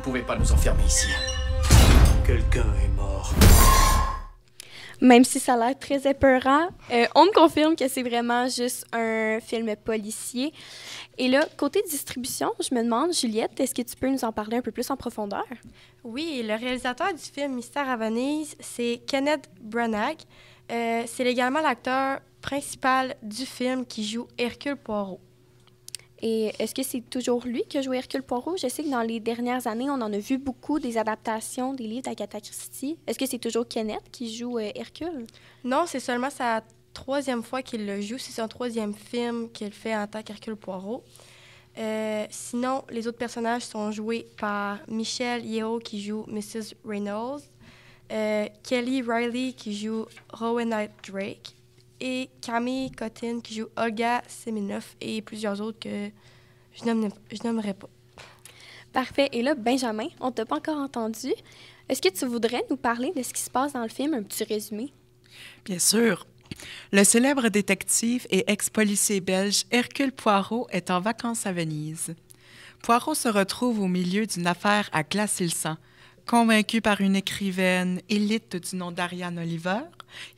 pouvez pas nous enfermer ici. Quelqu'un est mort. Même si ça a l'air très épeurant, euh, on me confirme que c'est vraiment juste un film policier. Et là, côté distribution, je me demande, Juliette, est-ce que tu peux nous en parler un peu plus en profondeur? Oui, le réalisateur du film Mystère à Venise, c'est Kenneth Branagh. Euh, c'est également l'acteur principal du film qui joue Hercule Poirot. Et est-ce que c'est toujours lui qui joue joué Hercule Poirot? Je sais que dans les dernières années, on en a vu beaucoup des adaptations des livres d'Agatha Christie. Est-ce que c'est toujours Kenneth qui joue euh, Hercule? Non, c'est seulement sa troisième fois qu'il le joue. C'est son troisième film qu'il fait en tant qu'Hercule Poirot. Euh, sinon, les autres personnages sont joués par Michelle Yeo qui joue Mrs. Reynolds, euh, Kelly Riley qui joue Rowena Drake, et Camille Cottin qui joue Olga Seminoff et plusieurs autres que je, nomme, je nommerai pas. Parfait. Et là, Benjamin, on t'a pas encore entendu. Est-ce que tu voudrais nous parler de ce qui se passe dans le film, un petit résumé? Bien sûr. Le célèbre détective et ex-policier belge Hercule Poirot est en vacances à Venise. Poirot se retrouve au milieu d'une affaire à Glace-le-Sang, Convaincu par une écrivaine élite du nom d'Ariane Oliver,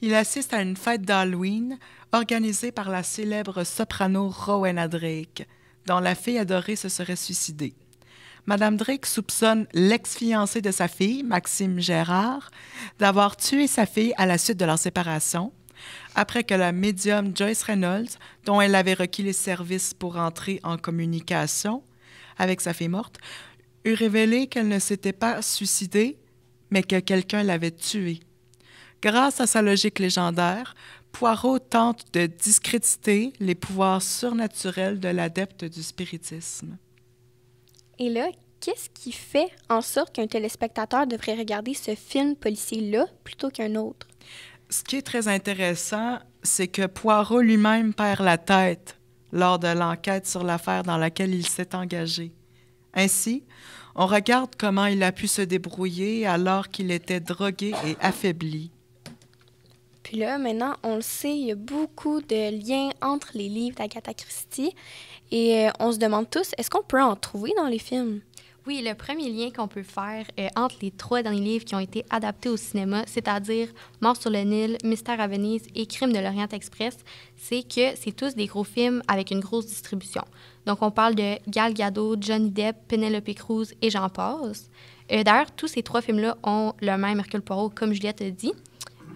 il assiste à une fête d'Halloween organisée par la célèbre soprano Rowena Drake, dont la fille adorée se serait suicidée. Madame Drake soupçonne l'ex-fiancé de sa fille, Maxime Gérard, d'avoir tué sa fille à la suite de leur séparation, après que la médium Joyce Reynolds, dont elle avait requis les services pour entrer en communication avec sa fille morte, eût révélé qu'elle ne s'était pas suicidée, mais que quelqu'un l'avait tuée. Grâce à sa logique légendaire, Poirot tente de discréditer les pouvoirs surnaturels de l'adepte du spiritisme. Et là, qu'est-ce qui fait en sorte qu'un téléspectateur devrait regarder ce film policier-là plutôt qu'un autre? Ce qui est très intéressant, c'est que Poirot lui-même perd la tête lors de l'enquête sur l'affaire dans laquelle il s'est engagé. Ainsi, on regarde comment il a pu se débrouiller alors qu'il était drogué et affaibli. Puis là, maintenant, on le sait, il y a beaucoup de liens entre les livres d'Agatha Christie et euh, on se demande tous, est-ce qu'on peut en trouver dans les films? Oui, le premier lien qu'on peut faire euh, entre les trois derniers livres qui ont été adaptés au cinéma, c'est-à-dire Mort sur le Nil, Mystère à Venise et Crime de l'Orient Express, c'est que c'est tous des gros films avec une grosse distribution. Donc, on parle de Gal Gadot, Johnny Depp, Penelope Cruz et j'en passe. Euh, d'ailleurs, tous ces trois films-là ont le même Hercule Poirot, comme Juliette a dit.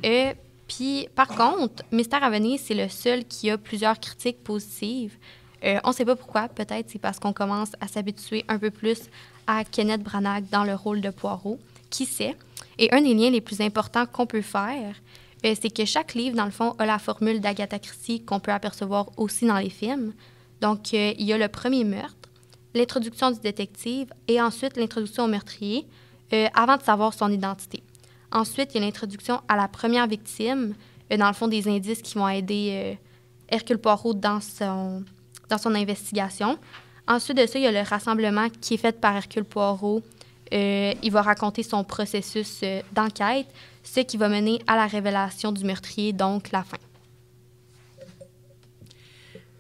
Et euh, Puis, par contre, Mystère à Venise, c'est le seul qui a plusieurs critiques positives. on ne sait pas pourquoi, peut-être c'est parce qu'on commence à s'habituer un peu plus à Kenneth Branagh dans le rôle de Poirot. Qui sait? Et un des liens les plus importants qu'on peut faire, euh, c'est que chaque livre, dans le fond, a la formule d'Agatha Christie qu'on peut apercevoir aussi dans les films. Donc, euh, il y a le premier meurtre, l'introduction du détective et ensuite l'introduction au meurtrier euh, avant de savoir son identité. Ensuite, il y a l'introduction à la première victime, dans le fond, des indices qui vont aider Hercule Poirot dans son, dans son investigation. Ensuite de ça, il y a le rassemblement qui est fait par Hercule Poirot. Euh, il va raconter son processus euh, d'enquête, ce qui va mener à la révélation du meurtrier, donc la fin.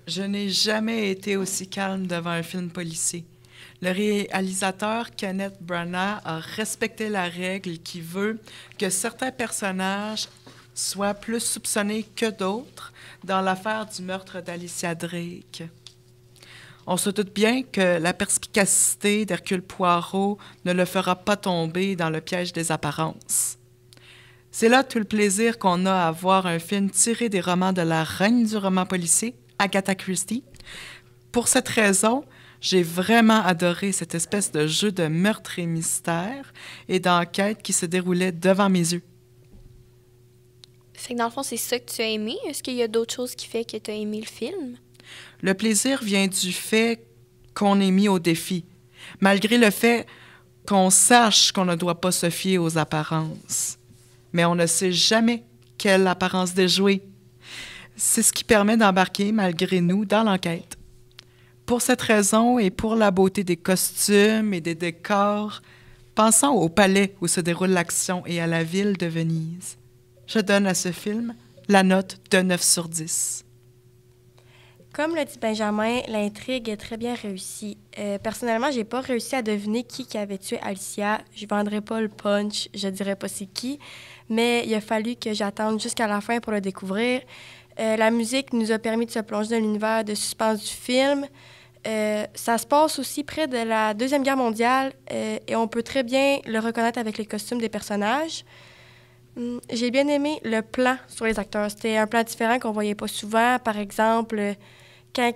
Je n'ai jamais été aussi calme devant un film policier. Le réalisateur Kenneth Branagh a respecté la règle qui veut que certains personnages soient plus soupçonnés que d'autres dans l'affaire du meurtre d'Alicia Drake. On se doute bien que la perspicacité d'Hercule Poirot ne le fera pas tomber dans le piège des apparences. C'est là tout le plaisir qu'on a à voir un film tiré des romans de la reine du roman policier, Agatha Christie. Pour cette raison, j'ai vraiment adoré cette espèce de jeu de meurtre et mystère et d'enquête qui se déroulait devant mes yeux. Fait dans le fond, c'est ça que tu as aimé. Est-ce qu'il y a d'autres choses qui font que tu as aimé le film? Le plaisir vient du fait qu'on est mis au défi, malgré le fait qu'on sache qu'on ne doit pas se fier aux apparences. Mais on ne sait jamais quelle apparence déjouer. C'est ce qui permet d'embarquer, malgré nous, dans l'enquête. Pour cette raison et pour la beauté des costumes et des décors, pensant au palais où se déroule l'action et à la ville de Venise. Je donne à ce film la note de 9 sur 10. Comme le dit Benjamin, l'intrigue est très bien réussie. Personnellement, euh, personnellement, j'ai pas réussi à deviner qui, qui avait tué Alicia. Je vendrai pas le punch, je dirais pas c'est qui, mais il a fallu que j'attende jusqu'à la fin pour le découvrir. Euh, la musique nous a permis de se plonger dans l'univers de suspense du film. Euh, ça se passe aussi près de la Deuxième Guerre mondiale et on peut très bien le reconnaître avec les costumes des personnages. Hum, j'ai bien aimé le plan sur les acteurs. C'était un plan différent qu'on voyait pas souvent. Par exemple, quand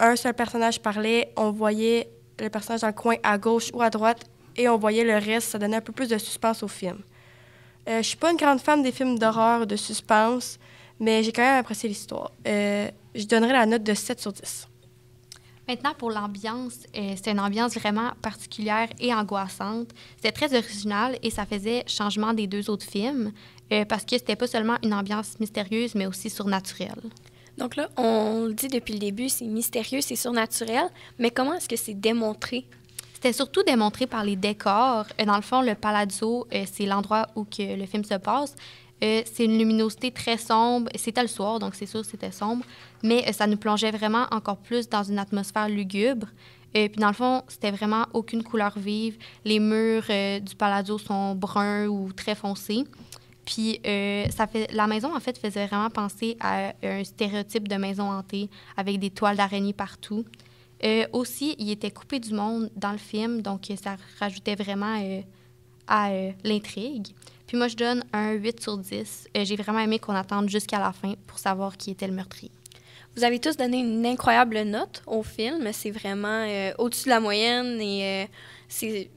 un seul personnage parlait, on voyait le personnage dans le coin à gauche ou à droite et on voyait le reste. Ça donnait un peu plus de suspense au film. Euh, je suis pas une grande femme des films d'horreur de suspense, mais j'ai quand même apprécié l'histoire. Euh, je donnerai la note de 7 sur 10. Maintenant, pour l'ambiance, euh, c'est une ambiance vraiment particulière et angoissante. C'est très original et ça faisait changement des deux autres films euh, parce que c'était pas seulement une ambiance mystérieuse, mais aussi surnaturelle. Donc là, on le dit depuis le début, c'est mystérieux, c'est surnaturel, mais comment est-ce que c'est démontré? C'était surtout démontré par les décors. Euh, dans le fond, le palazzo, euh, c'est l'endroit où que le film se passe. Euh, c'est une luminosité très sombre. C'était le soir, donc c'est sûr c'était sombre, mais ça nous plongeait vraiment encore plus dans une atmosphère lugubre. Et puis dans le fond, c'était vraiment aucune couleur vive. Les murs du palazzo sont bruns ou très foncés. Puis euh, ça fait, la maison, en fait, faisait vraiment penser à euh, un stéréotype de maison hantée avec des toiles d'araignée partout. Euh, aussi, il était coupé du monde dans le film, donc ça rajoutait vraiment à l'intrigue. Puis moi, je donne un 8 sur 10. J'ai vraiment aimé qu'on attende jusqu'à la fin pour savoir qui était le meurtrier. Vous avez tous donné une incroyable note au film. C'est vraiment au-dessus de la moyenne et c'est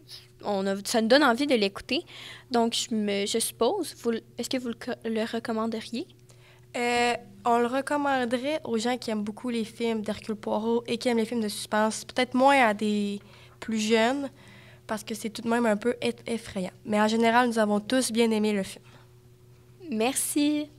on a, ça nous donne envie de l'écouter. Donc, je, me, je suppose, est-ce que vous le, recommanderiez? Euh, on le recommanderait aux gens qui aiment beaucoup les films d'Hercule Poirot et qui aiment les films de suspense, peut-être moins à des plus jeunes, parce que c'est tout de même un peu effrayant. Mais en général, nous avons tous bien aimé le film. Merci.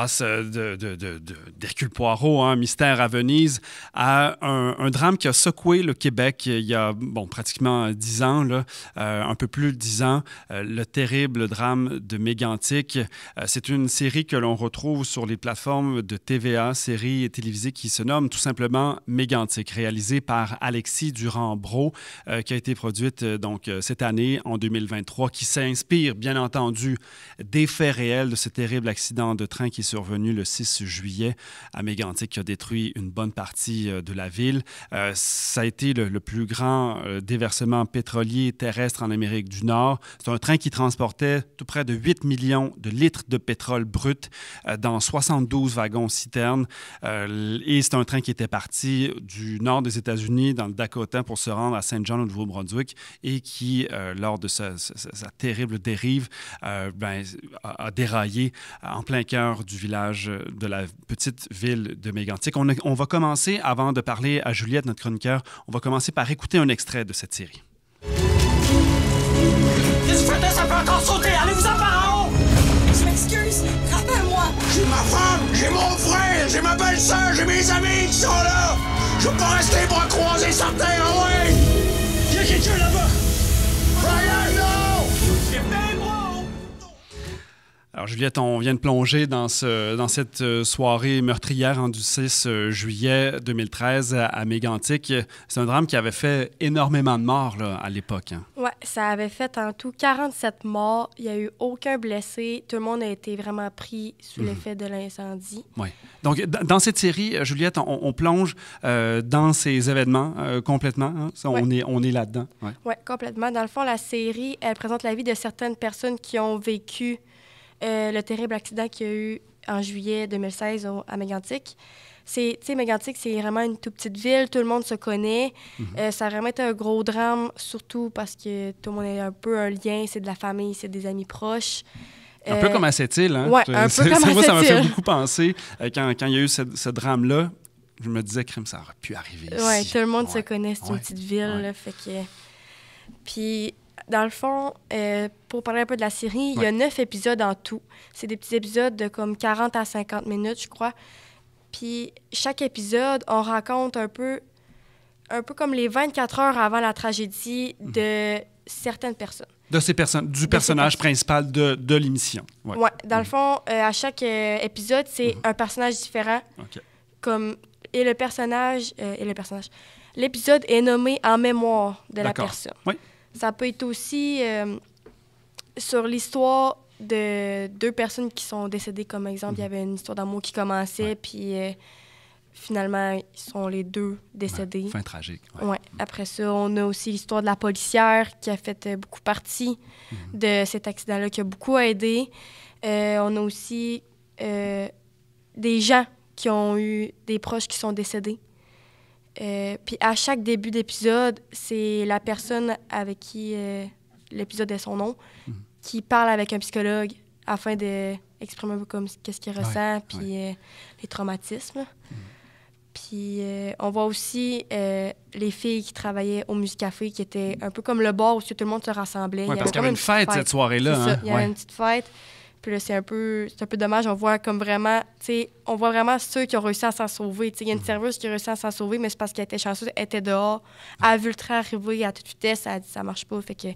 passe euh, de, de, d'Hercule Poirot, un hein, Mystère à Venise, à un, drame qui a secoué le Québec il y a bon, pratiquement dix ans, là, euh, un peu plus de dix ans, euh, le terrible drame de Mégantic. c'est une série que l'on retrouve sur les plateformes de TVA, série télévisée qui se nomme tout simplement Mégantic, réalisée par Alexis Durand-Bro, qui a été produite donc cette année, en 2023, qui s'inspire bien entendu des faits réels de ce terrible accident de train qui survenu le 6 juillet à Mégantic qui a détruit une bonne partie euh, de la ville. Euh, ça a été le, plus grand euh, déversement pétrolier terrestre en Amérique du Nord. C'est un train qui transportait tout près de 8 millions de litres de pétrole brut dans 72 wagons citernes. et c'est un train qui était parti du nord des États-Unis, dans le Dakota, pour se rendre à Saint John au Nouveau-Brunswick et qui, lors de sa, terrible dérive, ben, a, déraillé en plein cœur du village, de la petite ville de Mégantic. On, on va commencer, avant de parler à Juliette, notre chroniqueur, on va commencer par écouter un extrait de cette série. Qu'est-ce ça peut encore sauter? Allez-vous-en par en haut! Je m'excuse, rappelle-moi! J'ai ma femme, j'ai mon frère, j'ai ma belle-sœur, j'ai mes amis qui sont là! Je veux pas rester les bras croisés sur terre, Il y tu quelqu'un là-bas! Ryan, là! Alors Juliette, on vient de plonger dans, cette euh, soirée meurtrière hein, du 6 euh, juillet 2013 à, Mégantic. C'est un drame qui avait fait énormément de morts à l'époque. Hein. Oui, ça avait fait en tout 47 morts. Il n'y a eu aucun blessé. Tout le monde a été vraiment pris sous mhm. l'effet de l'incendie. Oui. Donc dans cette série, euh, Juliette, on, plonge dans ces événements complètement. Hein? on, est, là-dedans. Oui, complètement. Dans le fond, la série, elle présente la vie de certaines personnes qui ont vécu euh, le terrible accident qu'il y a eu en juillet 2016 à Mégantic. C'est, Mégantic, c'est vraiment une toute petite ville, tout le monde se connaît. Mhm. Euh, ça a vraiment été un gros drame, surtout parce que tout le monde a un peu un lien, c'est de la famille, c'est des amis proches. Un peu euh, comme à cette île, hein? Ouais, un peu comme à Moi, ça m'a fait beaucoup penser quand, quand il y a eu ce, drame-là. Je me disais, crime, ça aurait pu arriver. Oui, tout le monde se connaît, c'est une petite ville. fait que... Puis dans le fond, euh, pour parler un peu de la série, il y a neuf épisodes en tout. C'est des petits épisodes de comme 40 à 50 minutes, je crois. Puis chaque épisode, on raconte un peu, un peu comme les 24 heures avant la tragédie mhm. de certaines personnes. De ces personnes, du personnage principal de, l'émission. Oui, dans le mhm. fond, euh, à chaque euh, épisode, c'est mhm. un personnage différent. OK. Comme, et le personnage, et le personnage. L'épisode est nommé en mémoire de la personne. Oui. Ça peut être aussi euh, sur l'histoire de deux personnes qui sont décédées, comme exemple, il y mhm. avait une histoire d'amour qui commençait, puis euh, finalement, ils sont les deux décédés. fin tragique. Ouais. Mhm. Après ça, on a aussi l'histoire de la policière qui a fait euh, beaucoup partie mhm. de cet accident-là, qui a beaucoup aidé. on a aussi des gens qui ont eu des proches qui sont décédés. Euh, puis à chaque début d'épisode, c'est la personne avec qui euh, l'épisode est son nom mhm. qui parle avec un psychologue afin d'exprimer un peu comme qu'est-ce qu'il ressent, puis euh, les traumatismes. Mhm. Puis on voit aussi les filles qui travaillaient au Musicafé, qui étaient mhm. un peu comme le bar où tout le monde se rassemblait. Oui, parce qu'il y avait une fête, cette soirée-là. Hein. Il y avait une petite fête. Puis là, c'est un, peu, un peu dommage. On voit comme vraiment, on voit vraiment ceux qui ont réussi à s'en sauver. il y a une mhm. serveuse qui a réussi à s'en sauver, mais c'est parce qu'elle était chanceuse, elle était dehors. Elle a vu le train arriver à toute vitesse, elle a dit ça marche pas. Fait que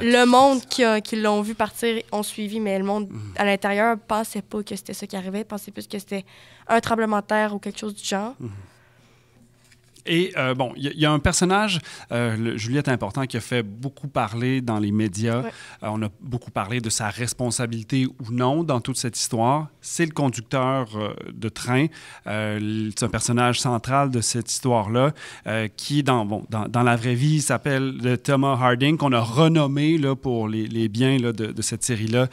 le monde qui, l'ont vu partir ont suivi, mais le monde mhm. à l'intérieur pensait pas que c'était ça qui arrivait, pensait plus que c'était un tremblement de terre ou quelque chose du genre. Mhm. Et euh, bon, il y, a un personnage, euh, Juliette Important, qui a fait beaucoup parler dans les médias. Euh, on a beaucoup parlé de sa responsabilité ou non dans toute cette histoire. C'est le conducteur euh, de train. c'est un personnage central de cette histoire-là, qui, dans, bon, dans, dans, la vraie vie, s'appelle Thomas Harding, qu'on a renommé là, pour les, les biens de, cette série-là,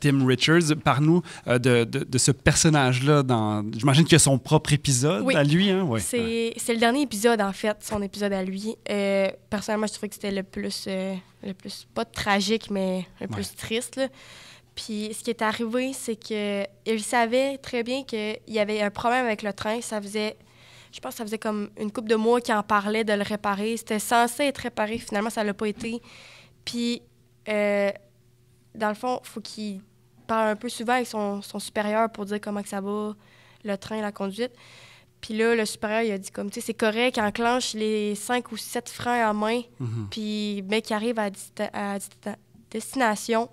Tim Richards. Parle-nous de, de, ce personnage-là. Dans... J'imagine qu'il y a son propre épisode à lui. Hein? Ouais. C'est le dernier épisode, en fait, son épisode à lui. Euh, personnellement, je trouvais que c'était le plus, euh, le plus, pas tragique, mais le plus triste. Puis ce qui est arrivé, c'est que savait très bien qu'il y avait un problème avec le train. Ça faisait, je pense, ça faisait comme une coupe de mois qu'il en parlait de le réparer. C'était censé être réparé, finalement, ça l'a pas été. Puis, euh, dans le fond, faut qu'il parle un peu souvent avec son, son supérieur pour dire comment que ça va, le train, la conduite. Puis là, le supérieur, il a dit comme, tu sais, c'est correct, enclenche les cinq ou sept freins en main, mhm. puis mec, ben, qui arrive à, destination,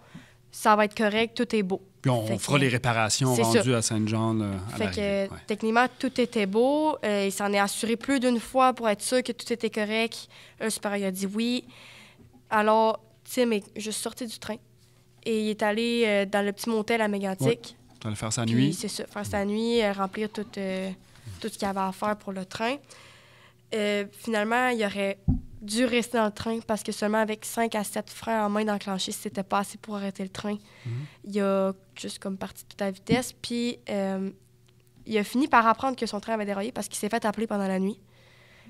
ça va être correct, tout est beau. Puis on, fera les réparations rendues à Saint-Jean. Euh, fait que techniquement, tout était beau. Euh, il s'en est assuré plus d'une fois pour être sûr que tout était correct. Le supérieur a dit oui. Alors, Tim est juste sorti du train et il est allé euh, dans le petit motel à Mégantic. Ouais. Tu faire sa nuit. Oui, C'est ça, faire sa mhm. nuit, remplir toute tout ce qu'il avait à faire pour le train. Euh, finalement, il aurait dû rester dans le train parce que seulement avec 5 à 7 freins en main d'enclencher, c'était pas assez pour arrêter le train. Mhm. Il a juste comme parti toute la vitesse. Puis euh, il a fini par apprendre que son train avait déraillé parce qu'il s'est fait appeler pendant la nuit.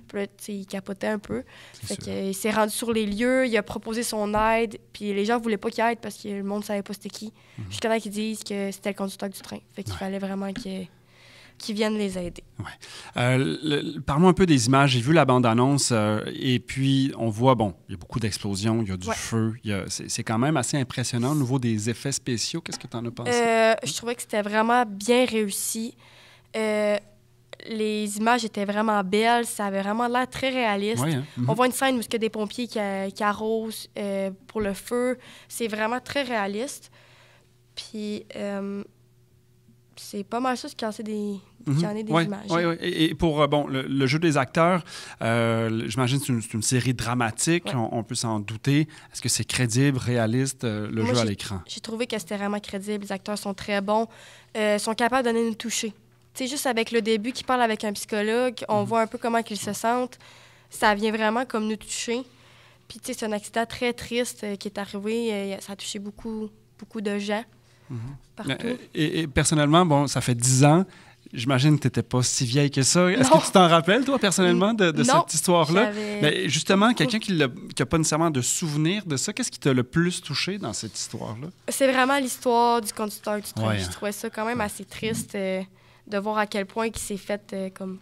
Puis là, il capotait un peu. Fait que, il s'est rendu sur les lieux, il a proposé son aide, puis les gens voulaient pas qu'il aide parce que le monde savait pas c'était qui. Mhm. Jusqu'à qu'ils disent que c'était le conducteur du train. Fait qu'il fallait vraiment qu'il qui viennent les aider. Ouais. Euh, parlons un peu des images. J'ai vu la bande-annonce euh, et puis on voit, bon, il y a beaucoup d'explosions, il y a du feu. c'est, quand même assez impressionnant au niveau des effets spéciaux. Qu'est-ce que tu en as pensé? Euh, je trouvais que c'était vraiment bien réussi. Euh, les images étaient vraiment belles, ça avait vraiment l'air très réaliste. Hein. On mhm. voit une scène où il y a des pompiers qui, qui arrosent pour le feu. C'est vraiment très réaliste. Puis c'est pas mal ça ce qui en, des, mhm. est des images. Oui, oui. Et, pour euh, bon, le, jeu des acteurs, euh, j'imagine que c'est une, série dramatique, on, peut s'en douter. Est-ce que c'est crédible, réaliste, euh, le jeu à l'écran? J'ai trouvé que c'était vraiment crédible. Les acteurs sont très bons, sont capables de nous toucher. C'est juste avec le début qui parle avec un psychologue, on mhm. voit un peu comment ils se sentent. Ça vient vraiment comme nous toucher. Puis, c'est un accident très triste qui est arrivé. ça a touché beaucoup, beaucoup de gens. Euh, et, personnellement, bon, ça fait dix ans. J'imagine que tu n'étais pas si vieille que ça. Est-ce que tu t'en rappelles, toi, personnellement, de, cette histoire-là? Mais justement, quelqu'un qui n'a pas nécessairement de souvenir de ça, qu'est-ce qui t'a le plus touché dans cette histoire-là? C'est vraiment l'histoire du conducteur Je hein. trouvais ça quand même assez triste euh, de voir à quel point il s'est fait euh, comme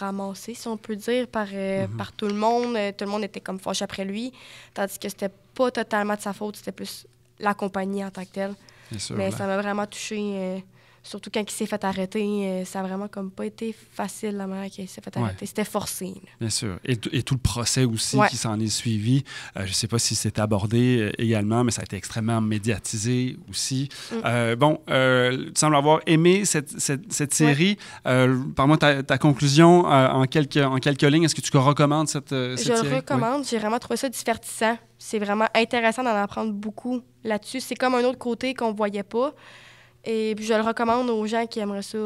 ramasser, si on peut dire, par, mhm. tout le monde. Tout le monde était comme fâché après lui, tandis que c'était pas totalement de sa faute, c'était plus la compagnie en tant que telle. Mais ben. ça m'a vraiment touchée. Euh, surtout quand il s'est fait arrêter, euh, ça n'a vraiment comme pas été facile la manière qu'il s'est fait arrêter. C'était forcé. Bien sûr. Et, tout le procès aussi qui s'en est suivi. Euh, je ne sais pas si c'est abordé également, mais ça a été extrêmement médiatisé aussi. Mm. bon, euh, tu sembles avoir aimé cette, cette, série. par moi ta, ta conclusion en, quelques, en quelques lignes. Est-ce que tu recommandes cette, cette je série? Je recommande. J'ai vraiment trouvé ça divertissant c'est vraiment intéressant d'en apprendre beaucoup là-dessus. C'est comme un autre côté qu'on ne voyait pas. Et je le recommande aux gens qui aimeraient ça,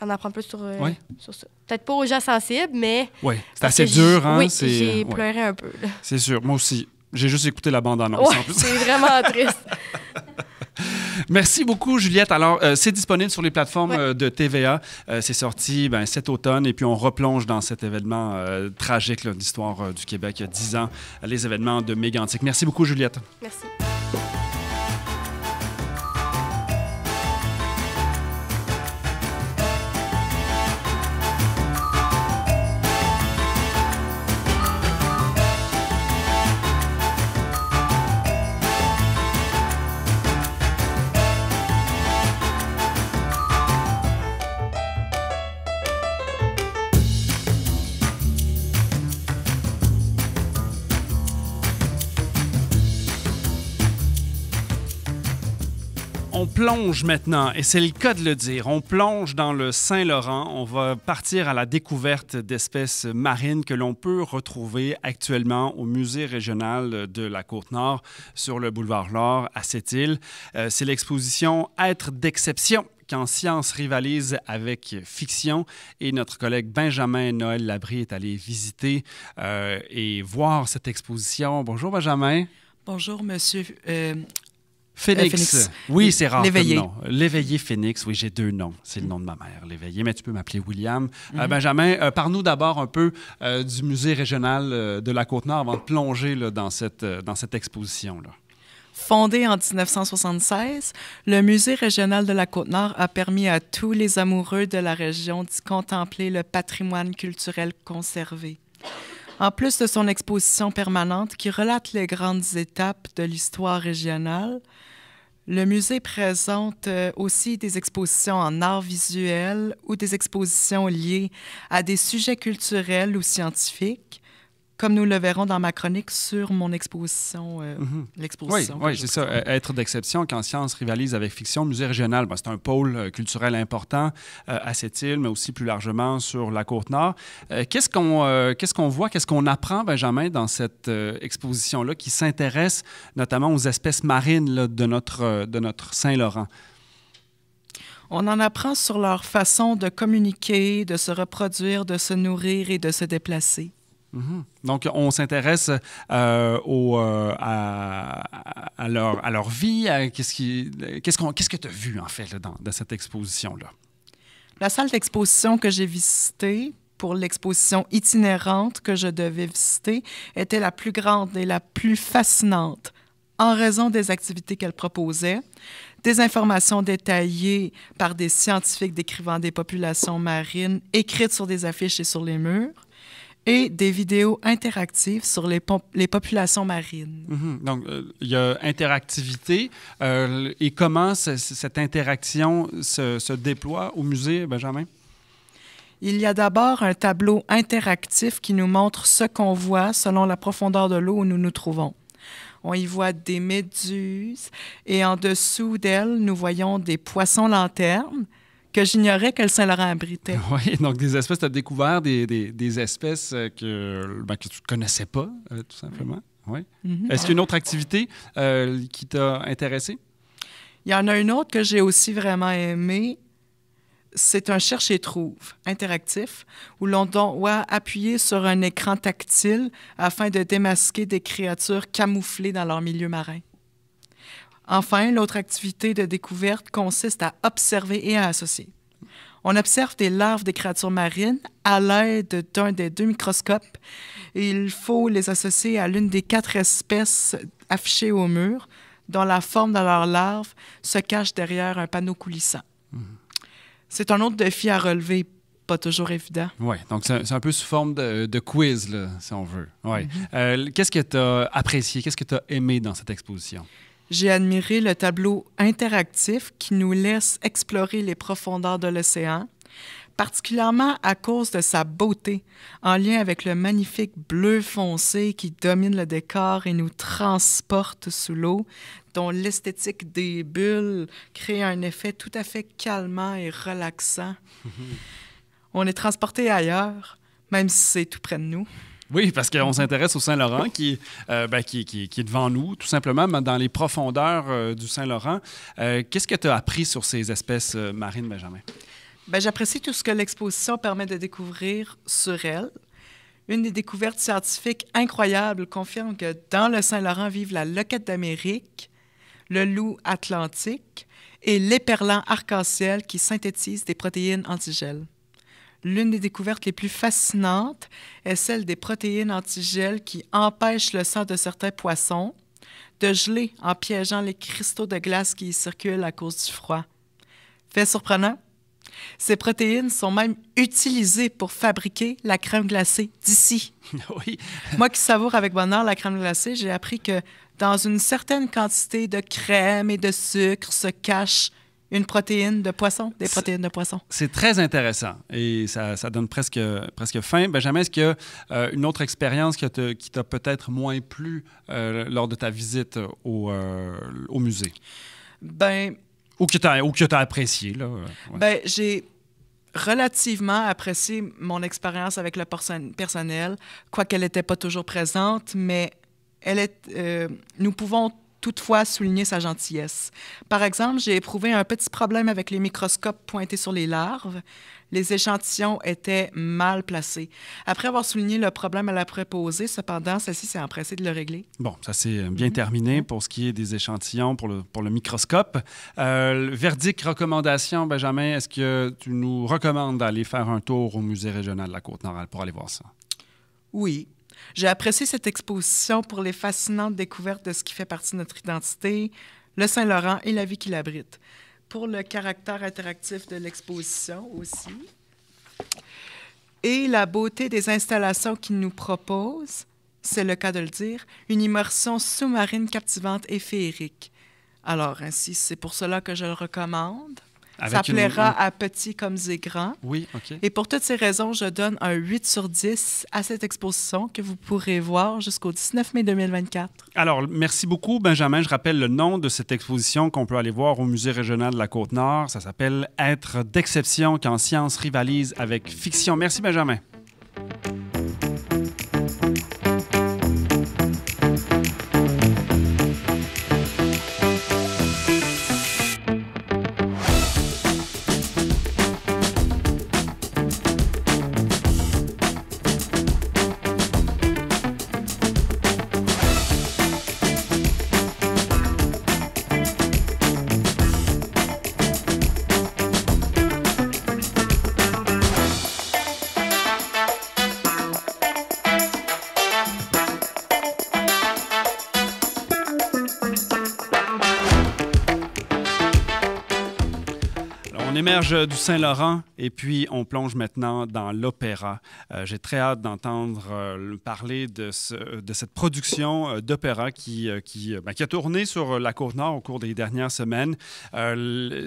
en apprendre plus sur, euh, sur ça. Peut-être pas aux gens sensibles, mais. Oui, c'est assez dur, hein? Oui, j'ai pleuré un peu. C'est sûr, moi aussi. J'ai juste écouté la bande-annonce en C'est vraiment triste. Merci beaucoup, Juliette. Alors, euh, c'est disponible sur les plateformes euh, de TVA. Euh, c'est sorti ben, cet automne et puis on replonge dans cet événement tragique de l'histoire du Québec il y a 10 ans, les événements de Mégantic. Merci beaucoup, Juliette. Merci. plonge maintenant, et c'est le cas de le dire, on plonge dans le Saint-Laurent, on va partir à la découverte d'espèces marines que l'on peut retrouver actuellement au musée régional de la Côte-Nord sur le boulevard Laure à cette île. Euh, c'est l'exposition Être d'exception quand science rivalise avec fiction. Et notre collègue Benjamin Noël Labrie est allé visiter euh, et voir cette exposition. Bonjour Benjamin. Bonjour Monsieur euh, Phoenix. Euh, oui, c'est rare. L'éveillé. L'éveillé Phoenix, oui, j'ai deux noms. C'est le nom de ma mère, l'éveillé, mais tu peux m'appeler William. Euh, mhm. Benjamin, Par euh, parle-nous d'abord un peu du musée régional de la Côte-Nord avant de plonger dans cette, dans cette exposition-là. Fondé en 1976, le Musée régional de la Côte-Nord a permis à tous les amoureux de la région d'y contempler le patrimoine culturel conservé. En plus de son exposition permanente qui relate les grandes étapes de l'histoire régionale, le musée présente euh, aussi des expositions en art visuel ou des expositions liées à des sujets culturels ou scientifiques, comme nous le verrons dans ma chronique sur mon exposition, euh, mhm. l'exposition. Oui, c'est ça. être d'exception quand science rivalise avec fiction, musée régional, ben, c'est un pôle euh, culturel important euh, à cette île, mais aussi plus largement sur la côte nord. qu'est-ce qu'on qu'est-ce qu'on voit, qu'est-ce qu'on apprend, Benjamin, dans cette exposition-là qui s'intéresse notamment aux espèces marines de notre, de notre Saint-Laurent? On en apprend sur leur façon de communiquer, de se reproduire, de se nourrir et de se déplacer. Mhm. Donc, on s'intéresse euh, euh, à, leur, vie. Qu'est-ce que tu as vu, en fait, dans, cette exposition-là? La salle d'exposition que j'ai visitée pour l'exposition itinérante que je devais visiter était la plus grande et la plus fascinante en raison des activités qu'elle proposait, des informations détaillées par des scientifiques décrivant des populations marines écrites sur des affiches et sur les murs, et des vidéos interactives sur les, les populations marines. Mm-hmm. Donc, euh, il y a interactivité. Euh, et comment cette interaction se, se déploie au musée, Benjamin? Il y a d'abord un tableau interactif qui nous montre ce qu'on voit selon la profondeur de l'eau où nous nous trouvons. On y voit des méduses et en dessous d'elles, nous voyons des poissons lanternes que j'ignorais que le Saint-Laurent abritait. Oui, donc des espèces, tu as découvert des, espèces euh, ben, que, tu ne connaissais pas, euh, tout simplement. Oui. Mhm. Est-ce qu'il y a une autre activité euh, qui t'a intéressée? Il y en a une autre que j'ai aussi vraiment aimée. C'est un cherche et trouve interactif où l'on doit appuyer sur un écran tactile afin de démasquer des créatures camouflées dans leur milieu marin. Enfin, l'autre activité de découverte consiste à observer et à associer. On observe des larves des créatures marines à l'aide d'un des deux microscopes. Il faut les associer à l'une des quatre espèces affichées au mur, dont la forme de leur larves se cache derrière un panneau coulissant. Mm-hmm. C'est un autre défi à relever, pas toujours évident. Oui, donc c'est un peu sous forme de, quiz, si on veut. Ouais. Mm-hmm. Euh, qu'est-ce que tu as apprécié, qu'est-ce que tu as aimé dans cette exposition? j'ai admiré le tableau interactif qui nous laisse explorer les profondeurs de l'océan, particulièrement à cause de sa beauté, en lien avec le magnifique bleu foncé qui domine le décor et nous transporte sous l'eau, dont l'esthétique des bulles crée un effet tout à fait calmant et relaxant. Mm-hmm. On est transporté ailleurs, même si c'est tout près de nous. Oui, parce qu'on s'intéresse au Saint-Laurent qui, euh, ben, est devant nous, tout simplement, dans les profondeurs euh, du Saint-Laurent. Euh, qu'est-ce que tu as appris sur ces espèces marines, Benjamin? Ben, j'apprécie tout ce que l'exposition permet de découvrir sur elles. Une des découvertes scientifiques incroyables confirme que dans le Saint-Laurent vivent la loquette d'Amérique, le loup atlantique et l'éperlan arc-en-ciel qui synthétise des protéines antigèles. L'une des découvertes les plus fascinantes est celle des protéines antigel qui empêchent le sang de certains poissons de geler en piégeant les cristaux de glace qui y circulent à cause du froid. Fait surprenant, ces protéines sont même utilisées pour fabriquer la crème glacée d'ici. Oui. Moi qui savoure avec bonheur la crème glacée, j'ai appris que dans une certaine quantité de crème et de sucre se cache une protéine de poisson, des protéines de poisson. C'est très intéressant et ça, donne presque, presque faim. Benjamin, est-ce qu'il y a une autre expérience qui t'a peut-être moins plu euh, lors de ta visite au, euh, au musée? Ben, ou que tu as, as, apprécié? Euh, ben, j'ai relativement apprécié mon expérience avec le personnel, quoiqu'elle n'était pas toujours présente, mais elle est, nous pouvons toutefois souligner sa gentillesse. Par exemple, j'ai éprouvé un petit problème avec les microscopes pointés sur les larves. Les échantillons étaient mal placés. Après avoir souligné le problème à la préposée, cependant, celle-ci s'est empressée de le régler. Bon, ça s'est euh, bien mhm. terminé pour ce qui est des échantillons pour le, microscope. Euh, verdict, recommandation, Benjamin, est-ce que tu nous recommandes d'aller faire un tour au Musée régional de la Côte-Nord pour aller voir ça? Oui, j'ai apprécié cette exposition pour les fascinantes découvertes de ce qui fait partie de notre identité, le Saint-Laurent et la vie qu'il abrite. Pour le caractère interactif de l'exposition aussi. Et la beauté des installations qu'il nous propose, c'est le cas de le dire, une immersion sous-marine captivante et féerique. Alors, ainsi, c'est pour cela que je le recommande ça plaira à petits comme des grands. Oui, OK. Et pour toutes ces raisons, je donne un 8 sur 10 à cette exposition que vous pourrez voir jusqu'au 19 mai 2024. Alors, merci beaucoup, Benjamin. Je rappelle le nom de cette exposition qu'on peut aller voir au Musée régional de la Côte-Nord. Ça s'appelle Être d'exception quand science rivalise avec fiction. Merci, Benjamin. du Saint-Laurent et puis on plonge maintenant dans l'opéra. Euh, j'ai très hâte d'entendre euh, parler de, ce, de, cette production euh, d'opéra qui, qui, ben, qui, a tourné sur la Côte-Nord au cours des dernières semaines.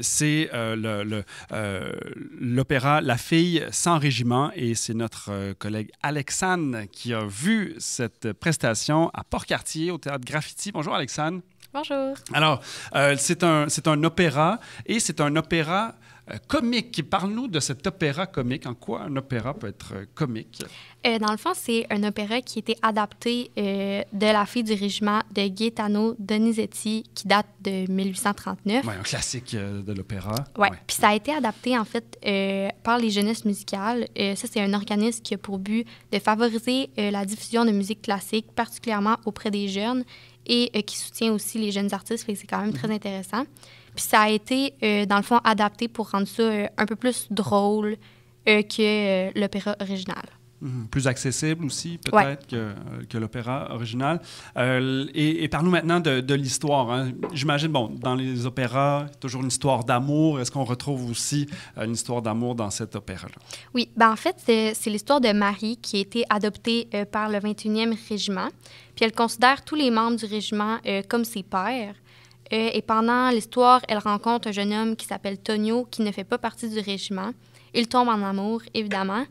c'est l'opéra La fille sans régiment et c'est notre collègue Alexane qui a vu cette prestation à Port-Cartier au théâtre Graffiti. Bonjour Alexane. Bonjour. Alors, c'est un, un opéra et c'est un opéra euh, comique. Parle-nous de cet opéra comique. En quoi un opéra peut être euh, comique? Euh, dans le fond, c'est un opéra qui était adapté de La fille du régiment de Gaetano Donizetti, qui date de 1839. Oui, un classique de l'opéra. Oui, puis ça a été adapté, en fait, par les jeunesses musicales. ça, c'est un organisme qui a pour but de favoriser la diffusion de musique classique, particulièrement auprès des jeunes, et qui soutient aussi les jeunes artistes. C'est quand même très mhm. intéressant. Puis ça a été, euh, dans le fond, adapté pour rendre ça euh, un peu plus drôle euh, que l'opéra original. Mhm. plus accessible aussi, peut-être, que, l'opéra original. et, et nous maintenant de, l'histoire. Hein. J'imagine, bon, dans les opéras, toujours une histoire d'amour. Est-ce qu'on retrouve aussi une histoire d'amour dans cet opéra-là? Oui, ben en fait, c'est l'histoire de Marie qui a été adoptée par le 21e régiment. Puis elle considère tous les membres du régiment comme ses pères. Euh, et pendant l'histoire, elle rencontre un jeune homme qui s'appelle Tonio, qui ne fait pas partie du régiment. Il tombe en amour, évidemment.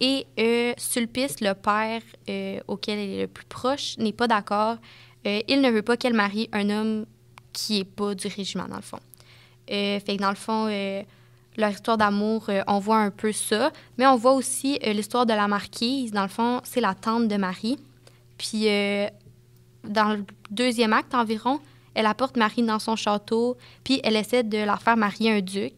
Et euh, Sulpice, le père euh, auquel elle est le plus proche, n'est pas d'accord. il ne veut pas qu'elle marie un homme qui n'est pas du régiment, dans le fond. fait dans le fond, leur histoire d'amour, on voit un peu ça. Mais on voit aussi l'histoire de la marquise. Dans le fond, c'est la tante de Marie. Puis, dans le deuxième acte environ, elle apporte Marie dans son château, puis elle essaie de la faire marier un duc.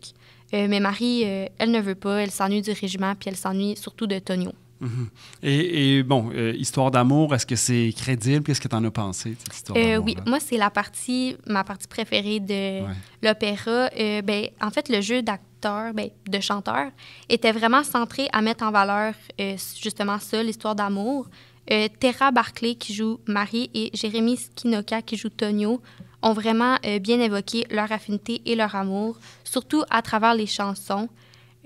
Euh, mais Marie, euh, elle ne veut pas, elle s'ennuie du régiment, puis elle s'ennuie surtout de Tonio. Mhm. et, bon, euh, histoire d'amour, est-ce que c'est crédible? Qu'est-ce que tu en as pensé, cette histoire Oui, moi, c'est la partie, ma partie préférée de l'opéra. ben, en fait, le jeu d'acteur, ben, de chanteur, était vraiment centré à mettre en valeur justement ça, l'histoire d'amour. Terra Barclay qui joue Marie et Jérémy Skinoka qui joue Tonio ont vraiment euh, bien évoqué leur affinité et leur amour, surtout à travers les chansons.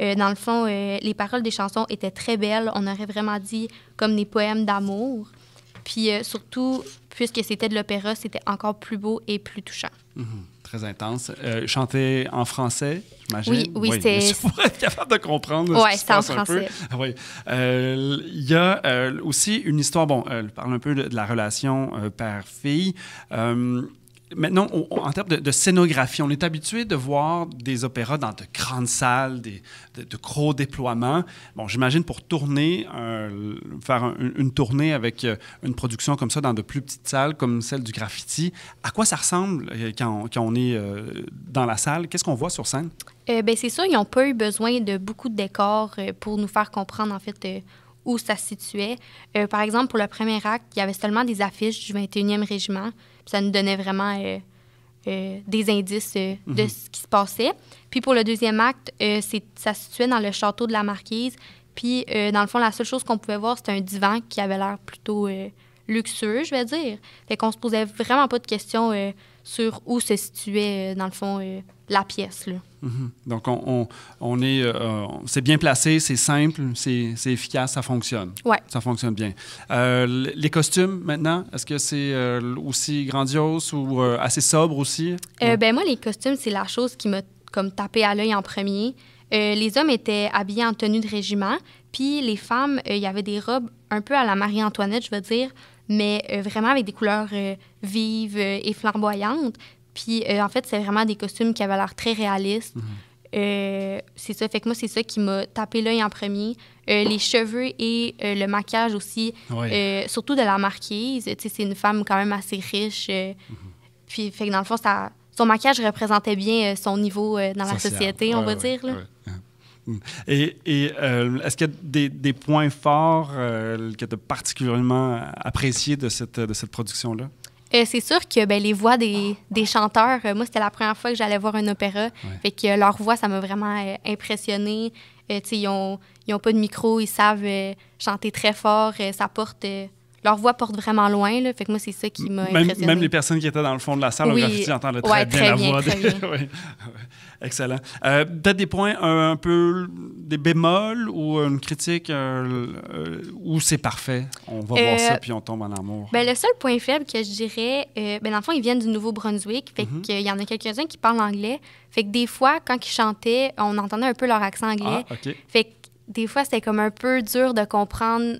Euh, dans le fond, euh, les paroles des chansons étaient très belles, on aurait vraiment dit comme des poèmes d'amour. Puis surtout, puisque c'était de l'opéra, c'était encore plus beau et plus touchant. Mhm. très intense. chanter en français, j'imagine. Oui, oui, oui c'est. être capable de comprendre. Oui, c'est en français. Ah il y a aussi une histoire, bon, elle parle un peu de, de la relation père-fille maintenant, en termes de, scénographie, on est habitué de voir des opéras dans de grandes salles, de, gros déploiements. Bon, j'imagine pour tourner, euh, faire une tournée avec euh, une production comme ça dans de plus petites salles, comme celle du graffiti, à quoi ça ressemble euh, quand, on est dans la salle? Qu'est-ce qu'on voit sur scène? Ben, c'est sûr, ils n'ont pas eu besoin de beaucoup de décors pour nous faire comprendre, en fait, où ça se situait. par exemple, pour le premier acte, il y avait seulement des affiches du 21e régiment ça nous donnait vraiment euh, euh, des indices euh, de mhm. ce qui se passait. Puis pour le deuxième acte, c'est ça se situait dans le château de la marquise. Puis dans le fond, la seule chose qu'on pouvait voir, c'était un divan qui avait l'air plutôt luxueux, je vais dire. Fait qu'on se posait vraiment pas de questions sur où se situait, euh, dans le fond, euh, la pièce. Mhm. Donc, on, est, euh, c'est bien placé, c'est simple, c'est efficace, ça fonctionne. Oui. Ça fonctionne bien. les costumes, maintenant, est-ce que c'est aussi grandiose ou assez sobre aussi? ben moi, les costumes, c'est la chose qui m'a comme tapé à l'œil en premier. les hommes étaient habillés en tenue de régiment, puis les femmes, il y avait des robes un peu à la Marie-Antoinette, je veux dire, mais euh, vraiment avec des couleurs euh, vives euh, et flamboyantes. Puis en fait, c'est vraiment des costumes qui avaient l'air très réalistes. Mhm. c'est ça, fait que moi, c'est ça qui m'a tapé l'œil en premier. les cheveux et le maquillage aussi, surtout de la marquise. Tu sais, c'est une femme quand même assez riche. Mhm. Puis, fait que dans le fond, son maquillage représentait bien son niveau dans la société, on va dire. Là. Et, euh, est-ce qu'il y a des, points forts euh, que tu as particulièrement appréciés de cette, de cette production-là? Euh, c'est sûr que ben, les voix des, des chanteurs, moi, c'était la première fois que j'allais voir un opéra. Fait que leur voix, ça m'a vraiment impressionnée. ils n'ont ils ont pas de micro, ils savent chanter très fort. ça porte leur voix porte vraiment loin. Fait que moi, c'est ça qui m'a impressionné. Même les personnes qui étaient dans le fond de la salle, oui. on dit, entendre très, bien la voix. Très bien. Excellent. Euh, peut-être des points un, peu des bémols ou une critique euh, euh, où c'est parfait. On va voir ça puis on tombe en amour. Ben, le seul point faible que je dirais, ben, dans le fond, ils viennent du Nouveau-Brunswick. Fait mhm. qu'il y en a quelques-uns qui parlent anglais. Fait que des fois, quand ils chantaient, on entendait un peu leur accent ah, anglais. Fait que des fois, c'était comme un peu dur de comprendre,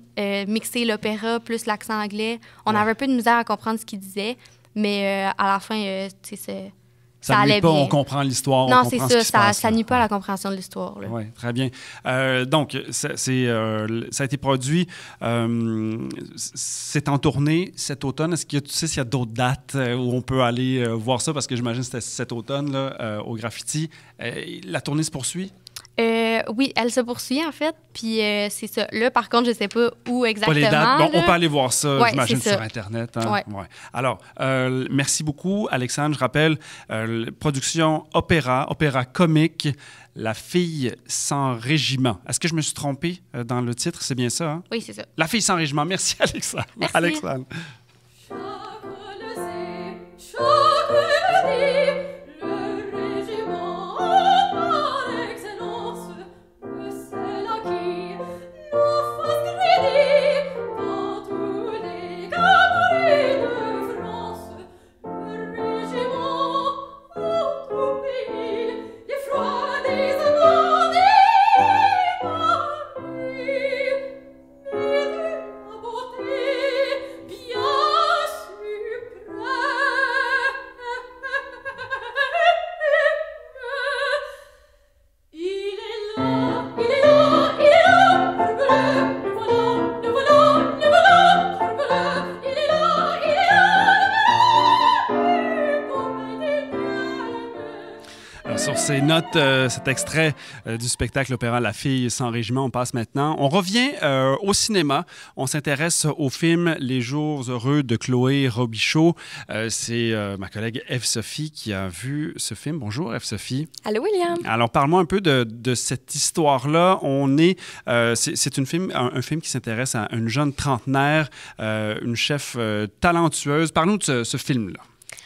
mixer l'opéra plus l'accent anglais. On avait un peu de misère à comprendre ce qu'ils disaient, mais à la fin, sais, c'est ça, pas, on comprend l'histoire. Non, c'est ça, ça, pas la compréhension de l'histoire. Oui, très bien. Euh, donc, c'est, euh, ça a été produit, euh, c'est en tournée cet automne. Est-ce que tu sais s'il y a d'autres dates où on peut aller voir ça? Parce que j'imagine que c'était cet automne là, au Graffiti. la tournée se poursuit? Euh, oui, elle se poursuit en fait, puis euh, c'est ça. Là, par contre, je sais pas où exactement. Pas Bon, on peut aller voir ça, j'imagine, sur Internet. Hein. Alors, euh, merci beaucoup, Alexandre. Je rappelle, production opéra, opéra comique, La fille sans régiment. Est-ce que je me suis trompé dans le titre? C'est bien ça? Hein? Oui, c'est ça. La fille sans régiment. Merci, Alexandre. Merci. Alexandre. note euh, cet extrait euh, du spectacle opéra La fille sans régiment. On passe maintenant. On revient euh, au cinéma. On s'intéresse au film Les jours heureux de Chloé Robichaud. C'est ma collègue Eve Sophie qui a vu ce film. Bonjour Eve Sophie. Allô William. Alors parle-moi un peu de, cette histoire-là. On est, c'est une film, un, film qui s'intéresse à une jeune trentenaire, une chef talentueuse. Parle-nous de ce film-là.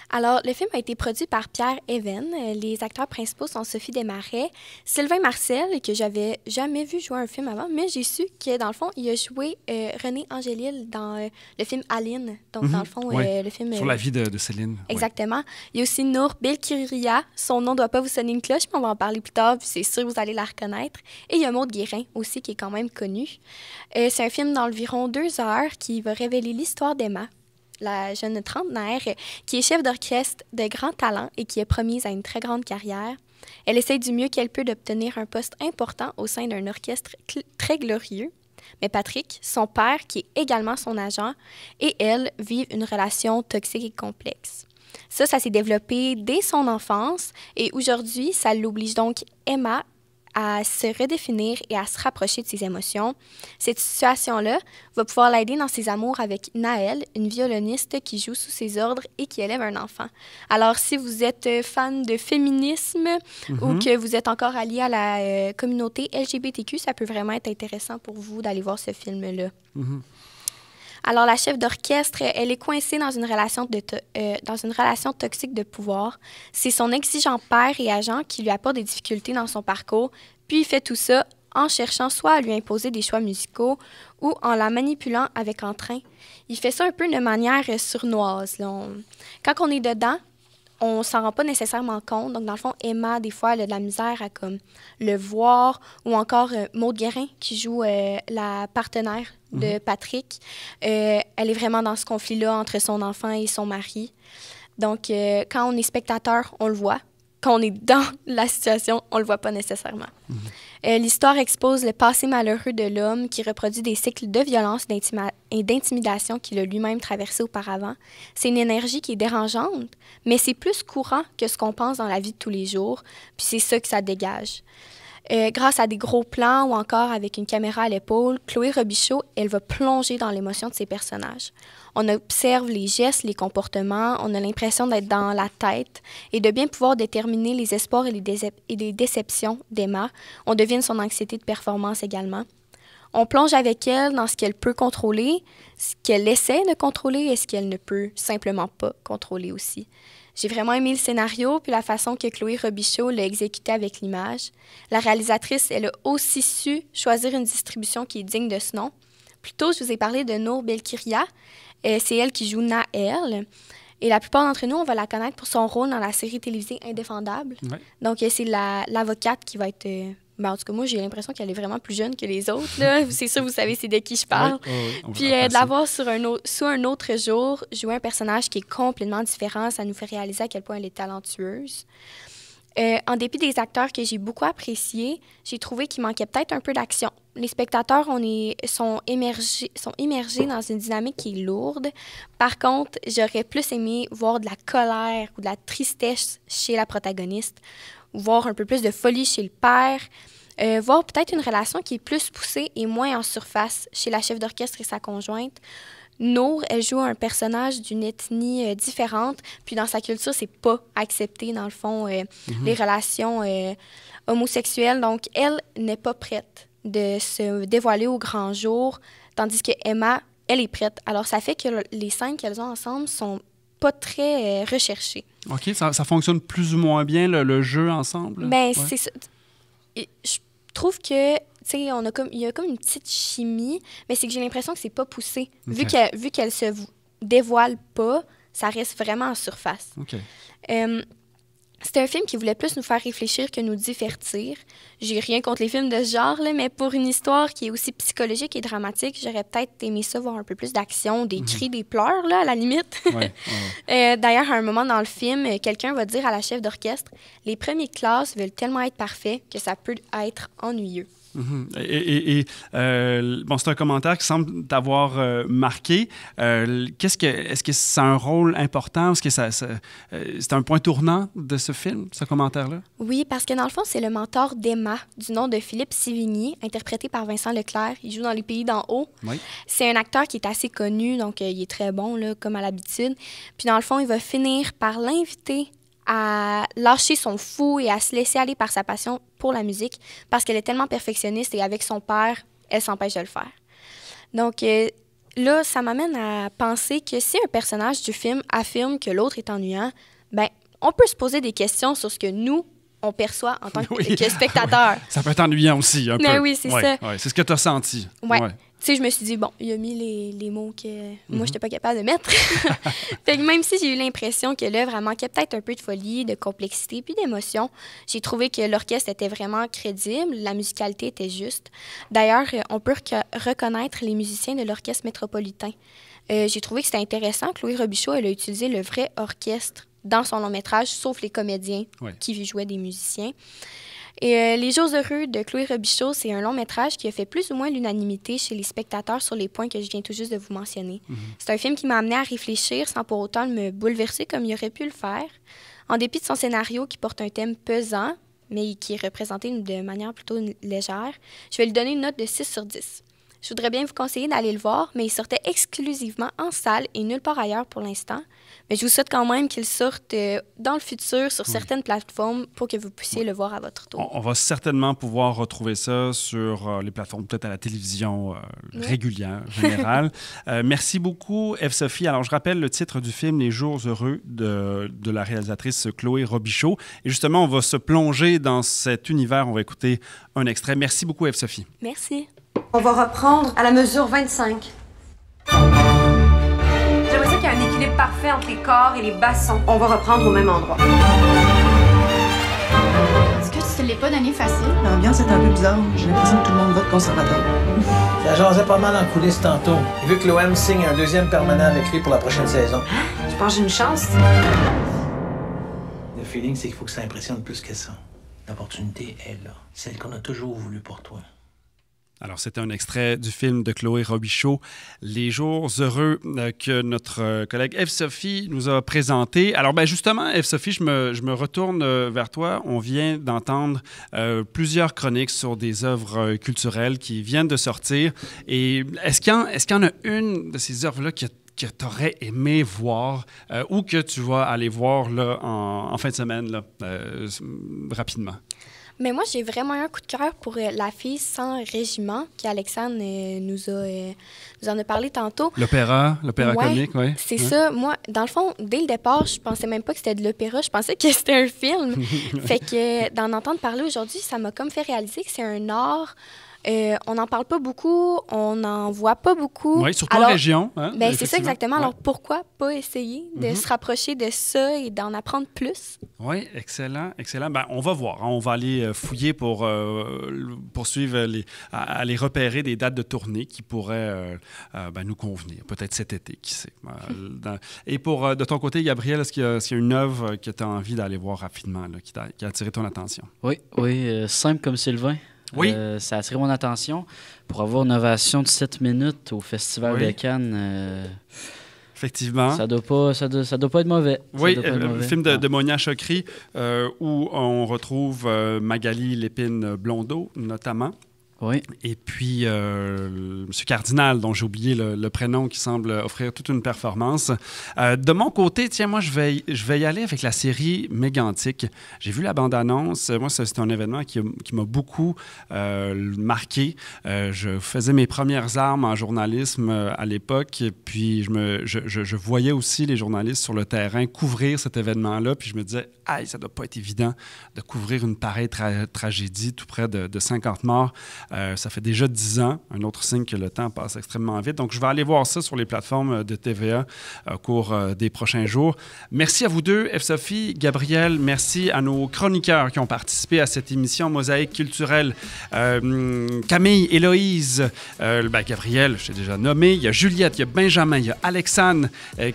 Alors, le film a été produit par Pierre Even. Les acteurs principaux sont Sophie Desmarais, Sylvain Marcel, que j'avais jamais vu jouer un film avant, mais j'ai su que, dans le fond, il a joué euh, René Angélil dans euh, le film Aline. Donc, dans le mhm. fond, euh, le film. Sur la vie de, Céline. Exactement. Il y a aussi Nour Belkiria. Son nom ne doit pas vous sonner une cloche, mais on va en parler plus tard, puis c'est sûr que vous allez la reconnaître. Et il y a Maud Guérin aussi, qui est quand même connu. c'est un film d'environ deux heures qui va révéler l'histoire d'Emma, la jeune trentenaire, qui est chef d'orchestre de grand talent et qui est promise à une très grande carrière. Elle essaie du mieux qu'elle peut d'obtenir un poste important au sein d'un orchestre très glorieux. Mais Patrick, son père, qui est également son agent, et elle vivent une relation toxique et complexe. Ça, ça s'est développé dès son enfance et aujourd'hui, ça l'oblige donc Emma à se redéfinir et à se rapprocher de ses émotions. Cette situation-là va pouvoir l'aider dans ses amours avec Naël, une violoniste qui joue sous ses ordres et qui élève un enfant. Alors, si vous êtes euh, fan de féminisme ou mhm. que vous êtes encore allié à la euh, communauté LGBTQ, ça peut vraiment être intéressant pour vous d'aller voir ce film-là. Mhm. Alors la chef d'orchestre, euh, elle est coincée dans une relation, euh, dans une relation toxique de pouvoir. C'est son exigeant père et agent qui lui apporte des difficultés dans son parcours, puis il fait tout ça en cherchant soit à lui imposer des choix musicaux ou en la manipulant avec entrain. Il fait ça un peu de manière euh, sournoise. Là. Quand on est dedans, on s'en rend pas nécessairement compte. Donc, dans le fond, Emma, des fois, elle a de la misère à comme le voir. Ou encore euh, Maud Guérin, qui joue euh, la partenaire de mhm. Patrick. Euh, elle est vraiment dans ce conflit-là entre son enfant et son mari. Donc, quand on est spectateur, on le voit quand on est dans la situation, on ne le voit pas nécessairement. Euh, l'histoire expose le passé malheureux de l'homme qui reproduit des cycles de violence et d'intimidation qu'il a lui-même traversé auparavant. C'est une énergie qui est dérangeante, mais c'est plus courant que ce qu'on pense dans la vie de tous les jours, puis c'est ça que ça dégage. Euh, grâce à des gros plans ou encore avec une caméra à l'épaule, Chloé Robichaud, elle va plonger dans l'émotion de ses personnages. On observe les gestes, les comportements, on a l'impression d'être dans la tête et de bien pouvoir déterminer les espoirs et les déceptions d'Emma. On devine son anxiété de performance également. On plonge avec elle dans ce qu'elle peut contrôler, ce qu'elle essaie de contrôler et ce qu'elle ne peut simplement pas contrôler aussi. J'ai vraiment aimé le scénario puis la façon que Chloé Robichaud l'a exécuté avec l'image. La réalisatrice, elle a aussi su choisir une distribution qui est digne de ce nom. Plus tôt, je vous ai parlé de Nour Belkiria. Euh, c'est elle qui joue Naël. Et la plupart d'entre nous, on va la connaître pour son rôle dans la série télévisée Indéfendable. Donc, euh, c'est l'avocate qui va être euh, ben, en tout cas, moi, j'ai l'impression qu'elle est vraiment plus jeune que les autres. c'est sûr, vous savez, c'est de qui je parle. Puis euh, de la voir sur un, autre, jour, jouer un personnage qui est complètement différent, ça nous fait réaliser à quel point elle est talentueuse. Euh, en dépit des acteurs que j'ai beaucoup appréciés, j'ai trouvé qu'il manquait peut-être un peu d'action. Les spectateurs on est, sont, émergés, sont émergés dans une dynamique qui est lourde. Par contre, j'aurais plus aimé voir de la colère ou de la tristesse chez la protagoniste voir un peu plus de folie chez le père, euh, voir peut-être une relation qui est plus poussée et moins en surface chez la chef d'orchestre et sa conjointe. Nour, elle joue un personnage d'une ethnie euh, différente, puis dans sa culture, c'est pas accepté, dans le fond, euh, mhm. les relations homosexuelles. Donc, elle n'est pas prête de se dévoiler au grand jour, tandis que Emma, elle est prête. Alors, ça fait que les scènes qu'elles ont ensemble sont pas très euh, recherché. OK, ça, ça, fonctionne plus ou moins bien, le, jeu ensemble? Ben, c'est ça. Je trouve que on a comme il y a comme une petite chimie, mais c'est que j'ai l'impression que c'est pas poussé. Vu qu'elle vu se dévoile pas, ça reste vraiment en surface. OK. Euh, c'était un film qui voulait plus nous faire réfléchir que nous divertir. J'ai rien contre les films de ce genre, mais pour une histoire qui est aussi psychologique et dramatique, j'aurais peut-être aimé ça voir un peu plus d'action, des mhm. cris, des pleurs, à la limite. Euh, d'ailleurs, à un moment dans le film, quelqu'un va dire à la chef d'orchestre Les premiers classes veulent tellement être parfaits que ça peut être ennuyeux. Mhm. Et, euh, bon, c'est un commentaire qui semble t'avoir euh, marqué. Euh, qu'est-ce que, est-ce que c'est un rôle important? Est-ce que ça, c'est un point tournant de ce film, ce commentaire-là? Oui, parce que dans le fond, c'est le mentor d'Emma, du nom de Philippe Sivigny, interprété par Vincent Leclerc. Il joue dans Les Pays d'en haut. C'est un acteur qui est assez connu, donc il est très bon, comme à l'habitude. Puis dans le fond, il va finir par l'inviter à lâcher son fou et à se laisser aller par sa passion pour la musique parce qu'elle est tellement perfectionniste et avec son père, elle s'empêche de le faire. Donc euh, là, ça m'amène à penser que si un personnage du film affirme que l'autre est ennuyant, ben on peut se poser des questions sur ce que nous on perçoit en tant que, spectateur. ça peut être ennuyant aussi un peu. oui, c'est ça. C'est ce que tu as senti. Ouais tu sais, je me suis dit, bon, il a mis les, mots que moi, mhm. je n'étais pas capable de mettre. fait même si j'ai eu l'impression que l'œuvre, manquait peut-être un peu de folie, de complexité, puis d'émotion, j'ai trouvé que l'orchestre était vraiment crédible, la musicalité était juste. D'ailleurs, euh, on peut reconnaître les musiciens de l'orchestre métropolitain. Euh, j'ai trouvé que c'était intéressant que Louis Robichaud, elle a utilisé le vrai orchestre dans son long métrage, sauf les comédiens qui jouaient des musiciens. Euh, les Jours heureux de Chloé Robichaud, c'est un long métrage qui a fait plus ou moins l'unanimité chez les spectateurs sur les points que je viens tout juste de vous mentionner. Mhm. C'est un film qui m'a amené à réfléchir sans pour autant me bouleverser comme il aurait pu le faire. En dépit de son scénario qui porte un thème pesant, mais qui est représenté de manière plutôt légère, je vais lui donner une note de 6 sur 10. Je voudrais bien vous conseiller d'aller le voir, mais il sortait exclusivement en salle et nulle part ailleurs pour l'instant, mais je vous souhaite quand même qu'il sorte euh, dans le futur sur certaines plateformes pour que vous puissiez le voir à votre tour. On, va certainement pouvoir retrouver ça sur euh, les plateformes, peut-être à la télévision euh, régulière, générale. merci beaucoup, f sophie Alors, je rappelle le titre du film Les Jours heureux de, de la réalisatrice Chloé Robichaud. Et justement, on va se plonger dans cet univers. On va écouter un extrait. Merci beaucoup, Eve-Sophie. Merci. On va reprendre à la mesure 25 est parfait entre les corps et les bassons. On va reprendre au même endroit. Est-ce que tu te l'es pas donné facile? L'ambiance est un peu bizarre. J'ai l'impression que tout le monde vote conservateur. Ça jasait pas mal en coulisses tantôt. vu que l'OM signe un deuxième permanent avec lui pour la prochaine saison. Je ah, pense que j'ai une chance. Le feeling, c'est qu'il faut que ça impressionne plus que ça. L'opportunité est là, celle qu'on a toujours voulu pour toi. Alors, c'était un extrait du film de Chloé Robichaud, Les jours heureux, euh, que notre euh, collègue Eve-Sophie nous a présenté. Alors, ben justement, Eve-Sophie, je me, retourne euh, vers toi. On vient d'entendre plusieurs chroniques sur des œuvres culturelles qui viennent de sortir. Et est-ce qu'il y, est y, en a une de ces œuvres-là qui que tu aurais aimé voir ou que tu vas aller voir là, en, fin de semaine rapidement? Mais moi, j'ai vraiment un coup de cœur pour euh, La fille sans régiment, qui Alexandre euh, nous, a, euh, nous en a parlé tantôt. L'opéra, l'opéra comique, oui. C'est ça. Moi, dans le fond, dès le départ, je pensais même pas que c'était de l'opéra, je pensais que c'était un film. fait que d'en entendre parler aujourd'hui, ça m'a comme fait réaliser que c'est un art on n'en parle pas beaucoup, on n'en voit pas beaucoup. Oui, surtout en région. Hein, ben, c'est ça exactement. Alors pourquoi pas essayer de mhm. se rapprocher de ça et d'en apprendre plus? Oui, excellent, excellent. Ben, on va voir. Hein. On va aller euh, fouiller pour euh, poursuivre les, aller repérer des dates de tournée qui pourraient euh, ben, nous convenir. Peut-être cet été, qui sait. Ben, et pour de ton côté, Gabriel, est-ce qu'il y, a une œuvre que tu as envie d'aller voir rapidement, qui, a, qui, a, attiré ton attention? Oui, oui, simple comme Sylvain. Oui. Euh, ça a attiré mon attention pour avoir une ovation de 7 minutes au Festival de Cannes. Euh, Effectivement. Ça ne doit, pas, ça pas être mauvais. Oui, le euh, film de, Monia Chokri, où on retrouve Magali Lépine Blondeau, notamment. Oui. Et puis, euh, Monsieur M. Cardinal, dont j'ai oublié le, prénom, qui semble offrir toute une performance. Euh, de mon côté, tiens, moi, je vais, je vais y aller avec la série mégantique J'ai vu la bande-annonce. Moi, c'est un événement qui, m'a beaucoup euh, marqué. je faisais mes premières armes en journalisme à l'époque. Puis, je, me, je voyais aussi les journalistes sur le terrain couvrir cet événement-là. Puis, je me disais, ça ça doit pas être évident de couvrir une pareille tragédie tout près de, 50 morts. Euh, ça fait déjà 10 ans, un autre signe que le temps passe extrêmement vite. Donc, je vais aller voir ça sur les plateformes euh, de TVA euh, au cours des prochains jours. Merci à vous deux, F-Sophie, Gabriel. Merci à nos chroniqueurs qui ont participé à cette émission Mosaïque culturelle. Camille, Héloïse, ben, Gabriel, je t'ai déjà nommé. Il y a Juliette, il y a Benjamin, il y a Alexandre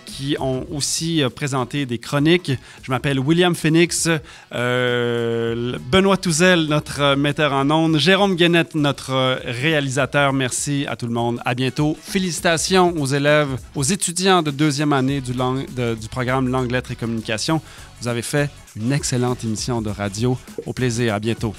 qui ont aussi présenté des chroniques. Je m'appelle William Phoenix, euh, Benoît Touzel, notre euh, metteur en ondes, Jérôme Guénette, notre euh, réalisateur. Merci à tout le monde. À bientôt. Félicitations aux élèves, aux étudiants de deuxième année du, du programme Langues, Lettres et Communication. Vous avez fait une excellente émission de radio. Au plaisir. À bientôt.